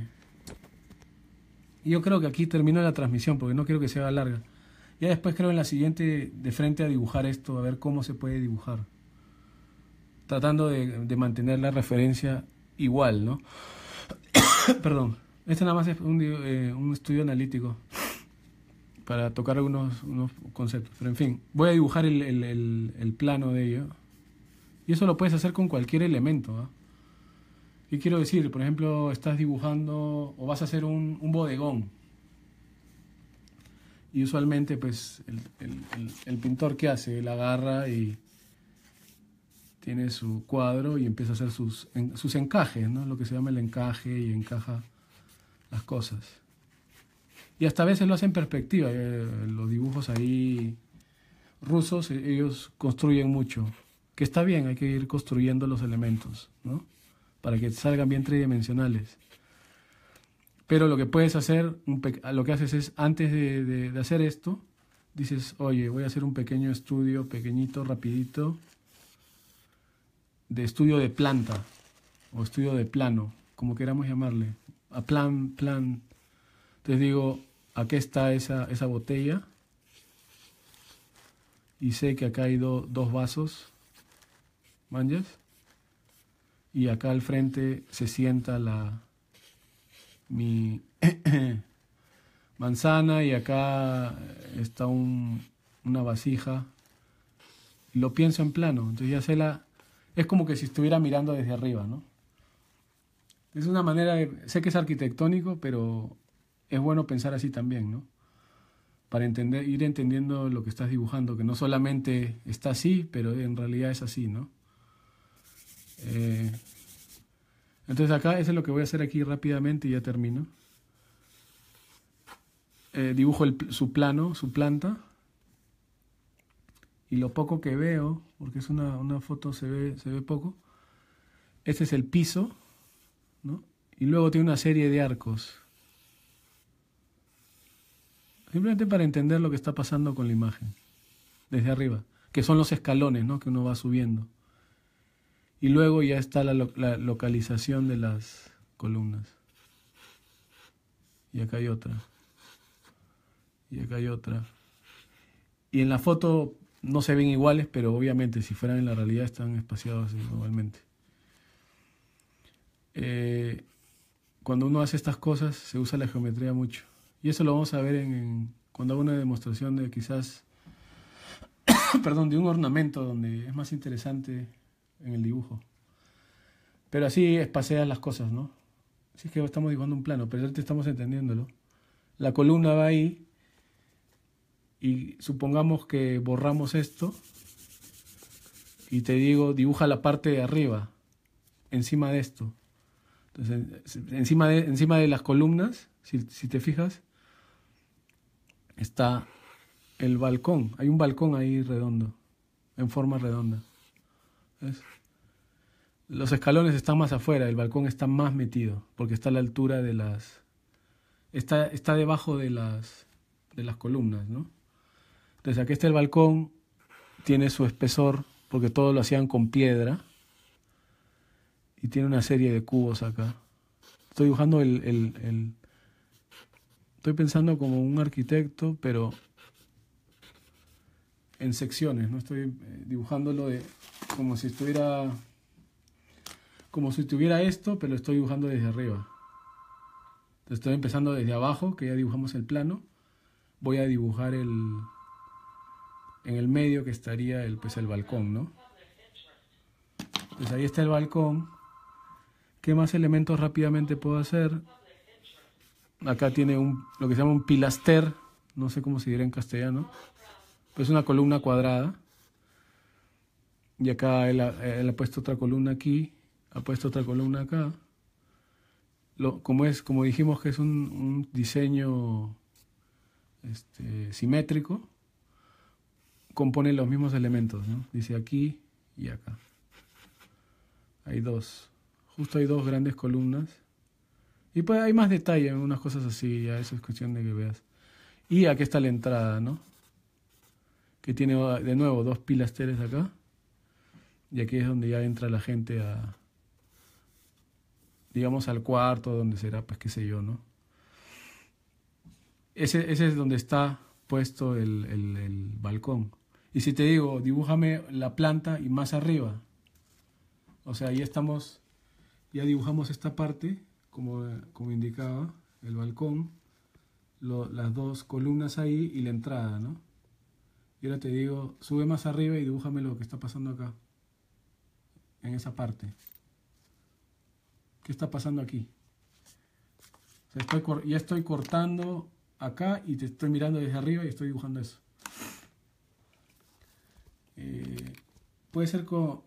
yo creo que aquí termino la transmisión porque no quiero que sea larga. Ya después creo en la siguiente de frente a dibujar esto, a ver cómo se puede dibujar. Tratando de, mantener la referencia igual, ¿no? [coughs] Perdón. Este nada más es un, eh, un estudio analítico para tocar algunos unos conceptos. Pero en fin, voy a dibujar el, plano de ello. Y eso lo puedes hacer con cualquier elemento. ¿Qué quiero decir? Por ejemplo, estás dibujando o vas a hacer un, bodegón. Y usualmente, pues, el, pintor que hace, él agarra y tiene su cuadro y empieza a hacer sus, encajes, Lo que se llama el encaje y encaja las cosas. Y hasta a veces lo hacen perspectiva. Eh, los dibujos ahí rusos, eh, ellos construyen mucho. Que está bien, hay que ir construyendo los elementos, ¿no? Para que salgan bien tridimensionales. Pero lo que puedes hacer, lo que haces es, antes de, de hacer esto, dices, oye, voy a hacer un pequeño estudio, pequeñito, rapidito, de estudio de planta o estudio de plano, como queramos llamarle, a plan, plan. Entonces digo, Aquí está esa, botella. Y sé que acá hay dos vasos. ¿Manches? Y acá al frente se sienta la mi [coughs] manzana y acá está una vasija. Lo pienso en plano. Entonces ya sé la... Es como que si estuviera mirando desde arriba, ¿no? Es una manera, de, sé que es arquitectónico, pero es bueno pensar así también, ¿no? Para entender, ir entendiendo lo que estás dibujando, que no solamente está así, pero en realidad es así, ¿no? Eh, entonces acá, eso es lo que voy a hacer aquí rápidamente y ya termino. Eh, dibujo el, su plano, su planta. Y lo poco que veo, porque es una, una foto, se ve, se ve poco. Este es el piso, ¿no? Y luego tiene una serie de arcos. Simplemente para entender lo que está pasando con la imagen, desde arriba, que son los escalones ¿no? que uno va subiendo. Y luego ya está la, localización de las columnas. Y acá hay otra. Y acá hay otra. Y en la foto no se ven iguales, pero obviamente si fueran en la realidad están espaciados igualmente. Eh, cuando uno hace estas cosas se usa la geometría mucho. Y eso lo vamos a ver en, cuando hago una demostración de quizás, [coughs] perdón, de un ornamento donde es más interesante en el dibujo. Pero así espacean las cosas, ¿no? Así es que estamos dibujando un plano, pero ahorita estamos entendiéndolo. La columna va ahí y supongamos que borramos esto y te digo, dibuja la parte de arriba, encima de esto. Entonces, encima de, encima de las columnas, si, si te fijas, está el balcón. Hay un balcón ahí redondo, en forma redonda. Los escalones están más afuera, el balcón está más metido, porque está a la altura de las... Está, está debajo de las, de las columnas, ¿no? Entonces aquí está el balcón, tiene su espesor, porque todo lo hacían con piedra, y tiene una serie de cubos acá. Estoy dibujando el Estoy pensando como un arquitecto, pero en secciones, ¿no? Estoy eh, dibujándolo de, como si estuviera como si tuviera esto, pero estoy dibujando desde arriba. estoy empezando desde abajo, que ya dibujamos el plano. Voy a dibujar el en el medio que estaría el pues el balcón, ¿no? Pues ahí está el balcón. ¿Qué más elementos rápidamente puedo hacer? acá tiene un, lo que se llama un pilaster, no sé cómo se dirá en castellano, es pues una columna cuadrada. Y acá él ha, puesto otra columna aquí, ha puesto otra columna acá. como, es, como dijimos que es un, diseño este, simétrico, compone los mismos elementos, Dice aquí y acá. Hay dos. Justo hay dos grandes columnas y pues hay más detalle, unas cosas así, ya eso es cuestión de que veas. Y aquí está la entrada, ¿no? Que tiene ah, de nuevo dos pilasteres acá. Y aquí es donde ya entra la gente a, digamos, al cuarto, donde será, pues qué sé yo, ¿no? Ese, es donde está puesto el, el balcón. Y si te digo, dibújame la planta y más arriba. O sea, ahí estamos, ya dibujamos esta parte como, indicaba, el balcón, las dos columnas ahí y la entrada, ¿no? Y ahora te digo, sube más arriba y dibújame lo que está pasando acá, en esa parte. ¿Qué está pasando aquí? estoy, ya estoy cortando acá y te estoy mirando desde arriba y estoy dibujando eso. Eh, puede ser con,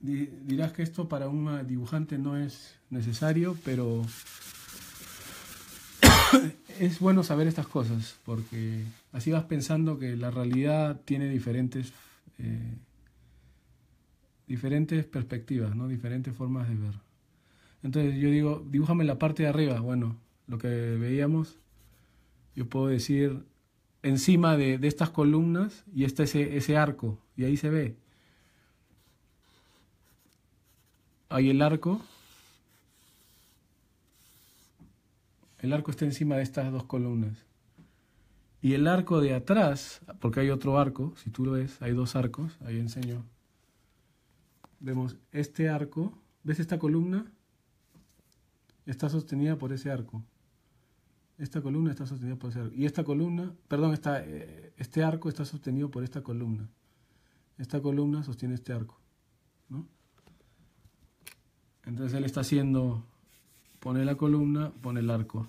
dirás que esto para un dibujante no es necesario, pero [coughs] es bueno saber estas cosas, porque así vas pensando que la realidad tiene diferentes, eh, diferentes perspectivas, ¿no? diferentes formas de ver. Entonces yo digo, dibújame la parte de arriba, bueno, lo que veíamos, yo puedo decir encima de, de estas columnas y está ese, ese arco, y ahí se ve. Hay el arco. El arco está encima de estas dos columnas. Y el arco de atrás, porque hay otro arco, si tú lo ves, hay dos arcos, ahí enseño. Vemos este arco, ¿ves esta columna? Está sostenida por ese arco. Esta columna está sostenida por ese arco. Y esta columna, perdón, eh, este arco está sostenido por esta columna. Esta columna sostiene este arco. Entonces él está haciendo, pone la columna, pone el arco.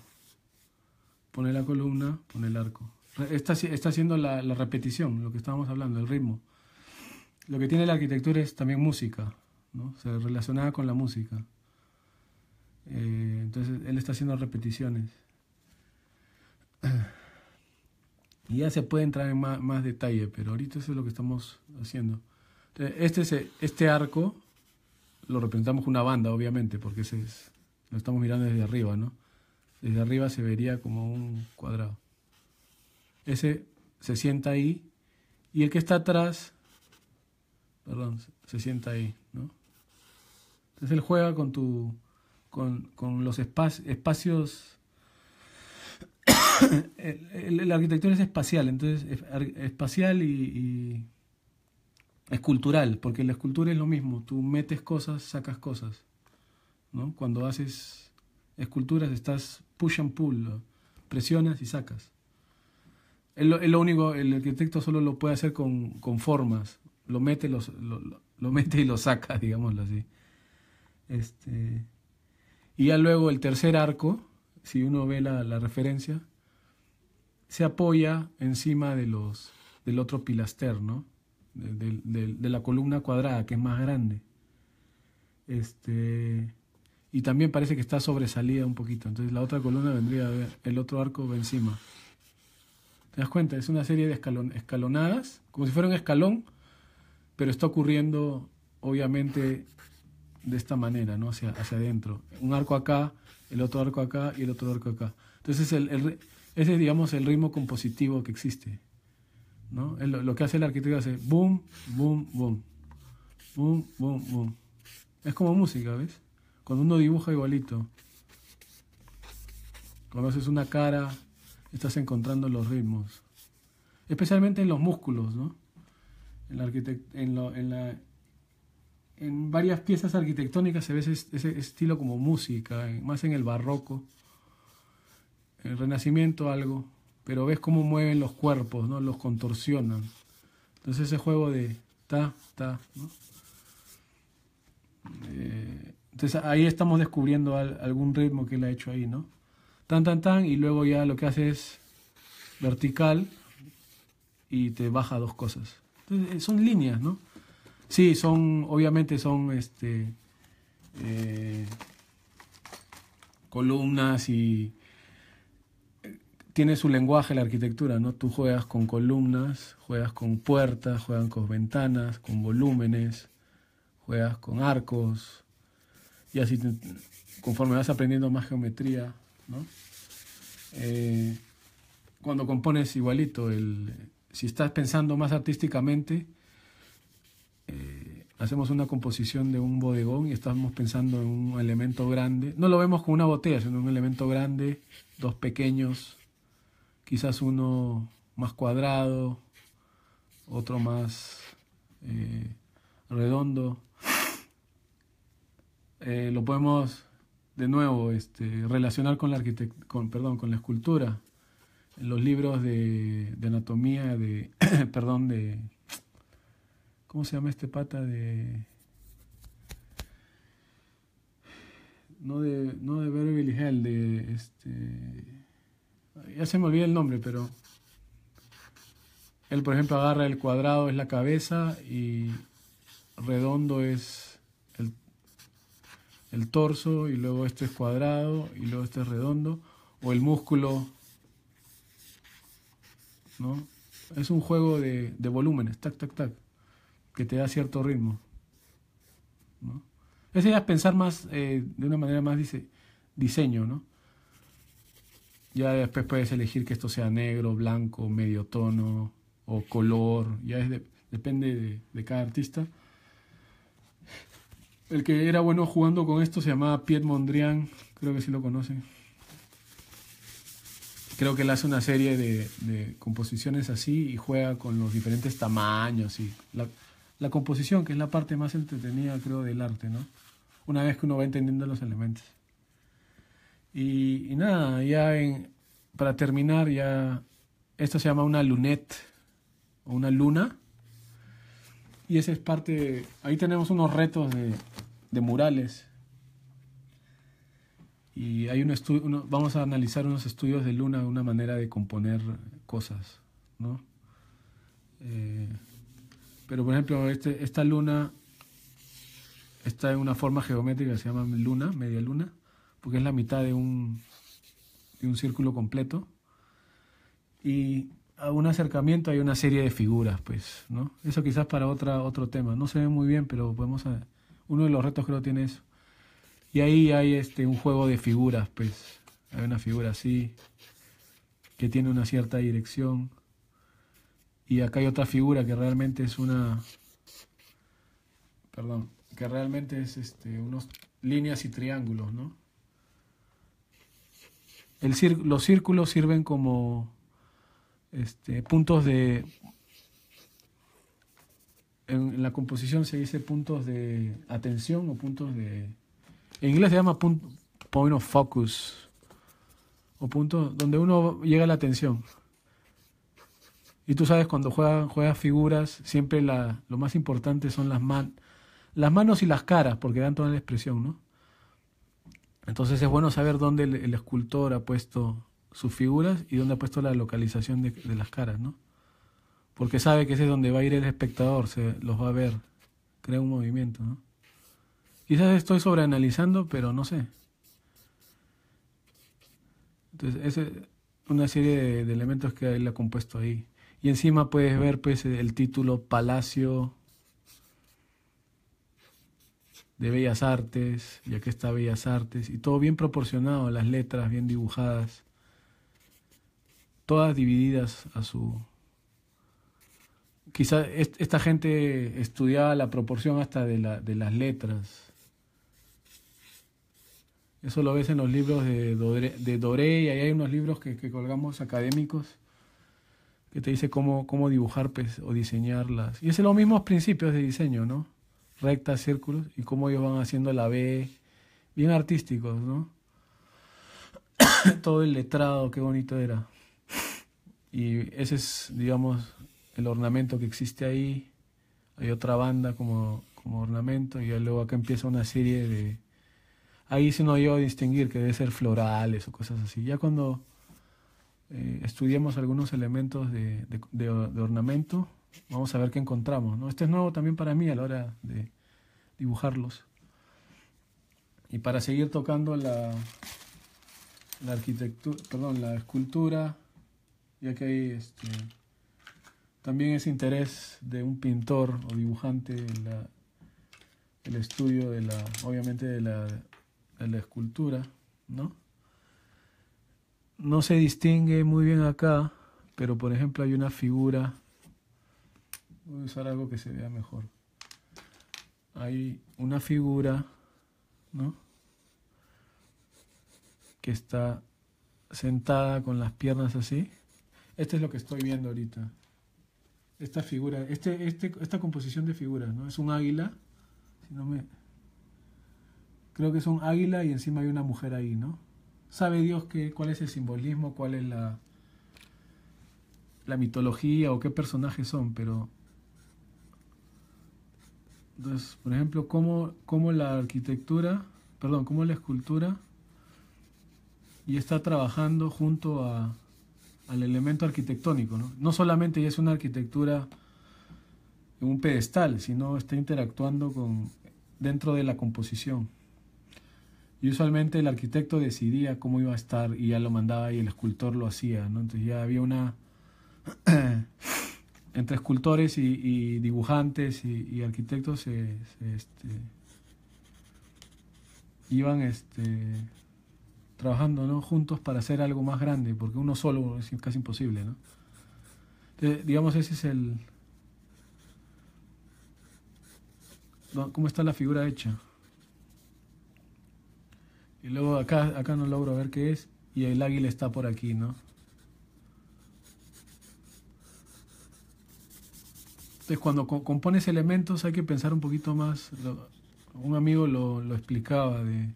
Pone la columna, pone el arco. Está, haciendo la, repetición, lo que estábamos hablando, el ritmo. Lo que tiene la arquitectura es también música, ¿no? se relaciona con la música. Eh, entonces él está haciendo repeticiones. Y ya se puede entrar en más, detalle, pero ahorita eso es lo que estamos haciendo. Este, es este arco lo representamos con una banda, obviamente, porque es, lo estamos mirando desde arriba, ¿no? Desde arriba se vería como un cuadrado. Ese se sienta ahí y el que está atrás, perdón, se sienta ahí, ¿no? Entonces él juega con tu, con, con los espacios [coughs] la arquitectura es espacial, entonces espacial y es cultural, porque la escultura es lo mismo, tú metes cosas, sacas cosas. ¿no? Cuando haces esculturas estás push and pull, presionas y sacas. Es lo, único, el arquitecto solo lo puede hacer con, formas, lo mete, los, lo, lo, mete y lo saca, [laughs] digámoslo así. Este, y ya luego el tercer arco, si uno ve la, la referencia, se apoya encima de los, del otro pilaster, ¿no? de, la columna cuadrada, que es más grande. Este, y también parece que está sobresalida un poquito. Entonces la otra columna vendría, a ver, el otro arco encima. ¿Te das cuenta? Es una serie de escalonadas, como si fuera un escalón, pero está ocurriendo obviamente de esta manera, ¿no? Hacia, hacia adentro. Un arco acá, el otro arco acá y el otro arco acá. Entonces ese es, digamos, el ritmo compositivo que existe. ¿no? Lo, que hace el arquitecto es boom, boom, boom. Boom, boom, boom. Es como música, ¿ves? Cuando uno dibuja igualito. Cuando haces una cara, estás encontrando los ritmos. Especialmente en los músculos, ¿no? En en, la en, varias piezas arquitectónicas se ve ese, ese estilo como música, más en el barroco. El renacimiento algo pero ves cómo mueven los cuerpos, ¿no? Los contorsionan. Entonces ese juego de ta, ta, ¿no? Eh, entonces ahí estamos descubriendo algún ritmo que él ha hecho ahí, ¿no? Tan, tan, tan, y luego ya lo que hace es vertical y te baja dos cosas. Entonces eh, son líneas, ¿no? Sí, son, obviamente son, este, eh, columnas y tiene su lenguaje la arquitectura, ¿no? Tú juegas con columnas, juegas con puertas, juegas con ventanas, con volúmenes, juegas con arcos, y así conforme vas aprendiendo más geometría, ¿no? Eh, cuando compones igualito, el, si estás pensando más artísticamente, eh, hacemos una composición de un bodegón y estamos pensando en un elemento grande. No lo vemos con una botella, sino un elemento grande, dos pequeños, quizás uno más cuadrado, otro más eh, redondo. Eh, lo podemos de nuevo este, relacionar con la, con, perdón, con la escultura. En los libros de, anatomía, de, [clears throat] perdón, de... ¿Cómo se llama este pata de...? No de, no Hell, de este ya se me olvida el nombre, pero él, por ejemplo, agarra el cuadrado es la cabeza y redondo es el, torso y luego este es cuadrado y luego este es redondo. O el músculo, ¿no? Es un juego de, volúmenes, tac, tac, tac, que te da cierto ritmo. ¿no? Esa es pensar más, eh, de una manera más dice, diseño, ¿no? Ya después puedes elegir que esto sea negro, blanco, medio tono o color. Ya es depende de, cada artista. El que era bueno jugando con esto se llamaba Piet Mondrian. Creo que sí lo conocen. Creo que él hace una serie de, composiciones así y juega con los diferentes tamaños y la, la composición, que es la parte más entretenida, creo, del arte, ¿no? Una vez que uno va entendiendo los elementos. Y, nada, ya para terminar, ya esto se llama una luneta o una luna. Y esa es parte, ahí tenemos unos retos de, murales. Y hay un estudio, vamos a analizar unos estudios de luna, una manera de componer cosas, ¿no? Eh, pero por ejemplo, este, esta luna está en una forma geométrica se llama luna, media luna porque es la mitad de un, de un círculo completo. Y a un acercamiento hay una serie de figuras, pues, ¿no? Eso quizás para otra, otro tema. No se ve muy bien, pero podemos... Eh, uno de los retos creo tiene eso. Y ahí hay este, un juego de figuras, pues. Hay una figura así, que tiene una cierta dirección. Y acá hay otra figura que realmente es una... Perdón, que realmente es este, unos líneas y triángulos, ¿no? El los círculos sirven como este, puntos de... En la composición se dice puntos de atención o puntos de... En inglés se llama punto, point of focus o punto donde uno llega a la atención. Y tú sabes, cuando juegas, figuras, siempre la, lo más importante son las, man, las manos y las caras, porque dan toda la expresión, ¿no? Entonces es bueno saber dónde el, escultor ha puesto sus figuras y dónde ha puesto la localización de, las caras, ¿no? Porque sabe que ese es donde va a ir el espectador, se los va a ver, crea un movimiento, ¿no? Quizás estoy sobreanalizando, pero no sé. Entonces, es una serie de, de elementos que él ha compuesto ahí. Y encima puedes ver pues el título Palacio de Bellas Artes, y aquí está Bellas Artes, y todo bien proporcionado, las letras bien dibujadas, todas divididas a su... Quizá esta gente estudiaba la proporción hasta de, las letras. Eso lo ves en los libros de, Doré, y ahí hay unos libros que, colgamos académicos que te dice cómo, dibujar pues, o diseñarlas. Y es en los mismos principios de diseño, ¿no? rectas, círculos, y cómo ellos van haciendo la B, bien artísticos, ¿no? [coughs] Todo el letrado, qué bonito era. Y ese es, digamos, el ornamento que existe ahí. Hay otra banda como, ornamento, y luego acá empieza una serie de. Ahí se no yo a distinguir que debe ser florales o cosas así. Ya cuando eh, estudiamos algunos elementos de, de, de ornamento, Vamos a ver qué encontramos. ¿no? Este es nuevo también para mí a la hora de dibujarlos. Y para seguir tocando la, la arquitectura, perdón, la escultura, ya que hay este, también es interés de un pintor o dibujante la, el estudio de la, obviamente de la, de la escultura, ¿no? No se distingue muy bien acá, pero por ejemplo hay una figura Voy a usar algo que se vea mejor. Hay una figura, ¿no? Que está sentada con las piernas así. Este es lo que estoy viendo ahorita. Esta figura, este, este, esta composición de figuras, ¿no? Es un águila. me... Creo que es un águila y encima hay una mujer ahí, ¿no? ¿Sabe Dios que, cuál es el simbolismo, cuál es la, la mitología o qué personajes son? Pero entonces, por ejemplo, cómo, cómo la arquitectura, perdón, cómo la escultura y está trabajando junto a, al elemento arquitectónico. ¿no? no solamente es una arquitectura en un pedestal, sino está interactuando con, dentro de la composición. Y usualmente el arquitecto decidía cómo iba a estar y ya lo mandaba y el escultor lo hacía. ¿no? Entonces ya había una... [clears throat] entre escultores y, dibujantes y, arquitectos se, este, iban este, trabajando ¿no? juntos para hacer algo más grande, porque uno solo es casi imposible. ¿no? Entonces, digamos, ese es el... ¿Cómo está la figura hecha? Y luego acá, acá no logro ver qué es, y el águila está por aquí, ¿no? Entonces, cuando compones elementos hay que pensar un poquito más. un amigo lo, explicaba de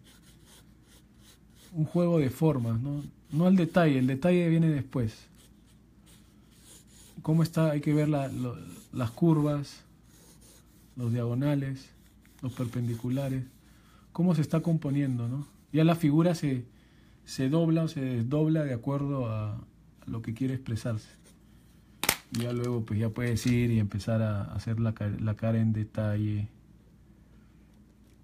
un juego de formas, ¿no? No al detalle, el detalle viene después. ¿Cómo está? Hay que ver las curvas, los diagonales, los perpendiculares, cómo se está componiendo, ¿no? Ya la figura se, se dobla o se desdobla de acuerdo a lo que quiere expresarse. Ya luego pues ya puedes ir y empezar a hacer la, cara en detalle.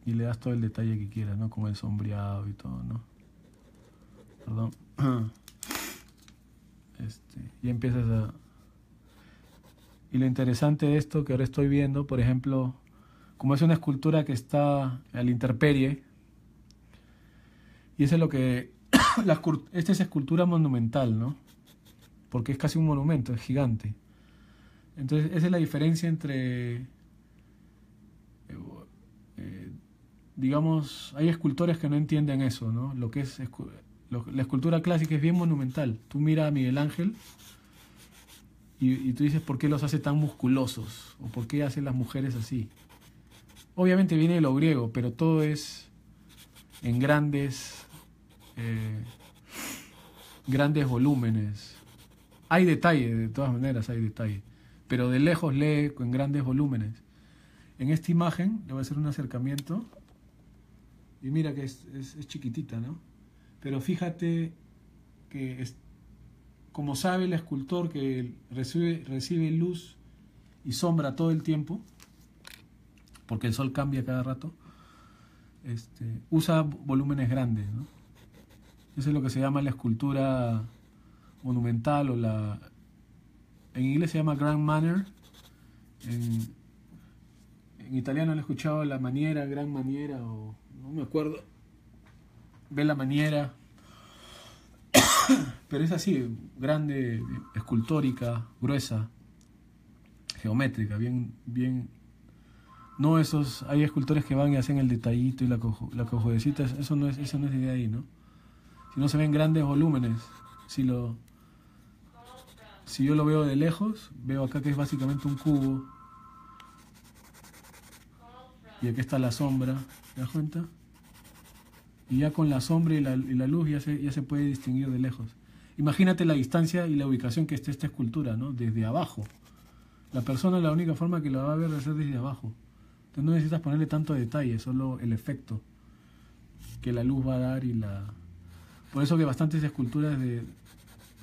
Y le das todo el detalle que quieras, ¿no? Como el sombreado y todo, ¿no? Perdón. [clears throat] Este, y empiezas a... Y lo interesante de esto que ahora estoy viendo, por ejemplo, como es una escultura que está al interperie, y eso es lo que... [clears throat] esta es escultura monumental, ¿no? Porque es casi un monumento, es gigante. Entonces, esa es la diferencia entre, eh, eh, digamos, hay escultores que no entienden eso, ¿no? Lo que es la escultura clásica es bien monumental. Tú miras a Miguel Ángel y, tú dices, ¿por qué los hace tan musculosos? ¿O por qué hacen las mujeres así? Obviamente viene de lo griego, pero todo es en grandes, eh, grandes volúmenes. Hay detalle, de todas maneras hay detalle pero de lejos lee con grandes volúmenes. En esta imagen le voy a hacer un acercamiento y mira que es, chiquitita, ¿no? Pero fíjate que como sabe el escultor que recibe, recibe luz y sombra todo el tiempo, porque el sol cambia cada rato, este, usa volúmenes grandes. ¿no? Eso es lo que se llama la escultura monumental o la en inglés se llama Grand Manner. En, italiano lo he escuchado La Maniera, Gran Maniera, o no me acuerdo. Ve la Maniera. [coughs] Pero es así, grande, escultórica, gruesa, geométrica, bien, bien. No esos, hay escultores que van y hacen el detallito y la, la cojudecita, eso no es, eso no es de ahí, ¿no? Si no se ven grandes volúmenes, si lo, si yo lo veo de lejos, veo acá que es básicamente un cubo. Y aquí está la sombra, ¿te das cuenta? Y ya con la sombra y la, luz ya se, ya se puede distinguir de lejos. Imagínate la distancia y la ubicación que está esta escultura, ¿no? Desde abajo. La persona la única forma que la va a ver es desde abajo. Entonces no necesitas ponerle tanto detalle, solo el efecto que la luz va a dar y la... Por eso que bastantes esculturas de,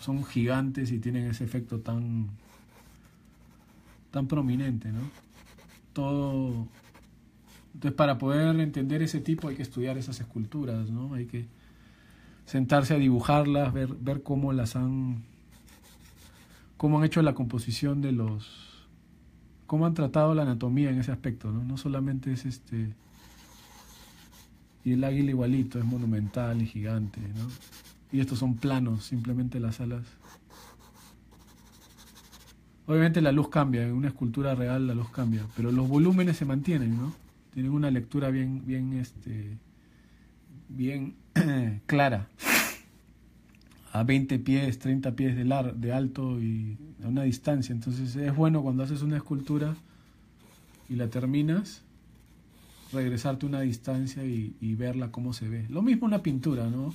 son gigantes y tienen ese efecto tan, tan prominente, ¿no? Todo. Entonces, para poder entender ese tipo hay que estudiar esas esculturas, ¿no? Hay que sentarse a dibujarlas, ver, ver cómo las han. cómo han hecho la composición de los. cómo han tratado la anatomía en ese aspecto, ¿no? No solamente es este. Y el águila igualito, es monumental y gigante, ¿no? y estos son planos, simplemente las alas. Obviamente la luz cambia, en una escultura real la luz cambia, pero los volúmenes se mantienen, ¿no? Tienen una lectura bien, bien, este, bien [clears throat] clara. A 20 pies, 30 pies de, de alto y a una distancia. Entonces es bueno cuando haces una escultura y la terminas, regresarte una distancia y, y verla cómo se ve. Lo mismo una pintura, ¿no?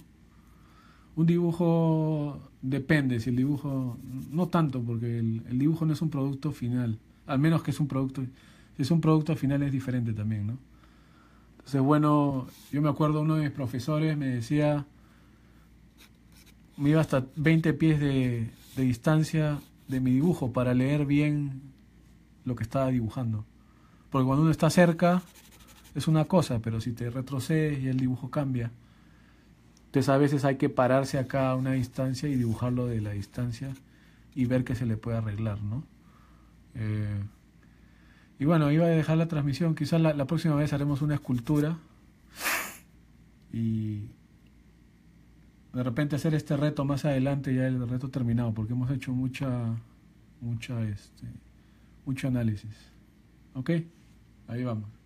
Un dibujo depende, si el dibujo, no tanto, porque el, dibujo no es un producto final, al menos que es un producto, si es un producto final es diferente también, ¿no? Entonces, bueno, yo me acuerdo uno de mis profesores me decía, me iba hasta 20 pies de, de distancia de mi dibujo para leer bien lo que estaba dibujando. Porque cuando uno está cerca es una cosa, pero si te retrocedes y el dibujo cambia. Entonces a veces hay que pararse acá a una distancia y dibujarlo de la distancia y ver qué se le puede arreglar, ¿no? Eh, y bueno, iba a dejar la transmisión, quizás la, la próxima vez haremos una escultura y de repente hacer este reto más adelante ya el reto terminado, porque hemos hecho mucha, mucha, este, mucho análisis. ¿Ok? Ahí vamos.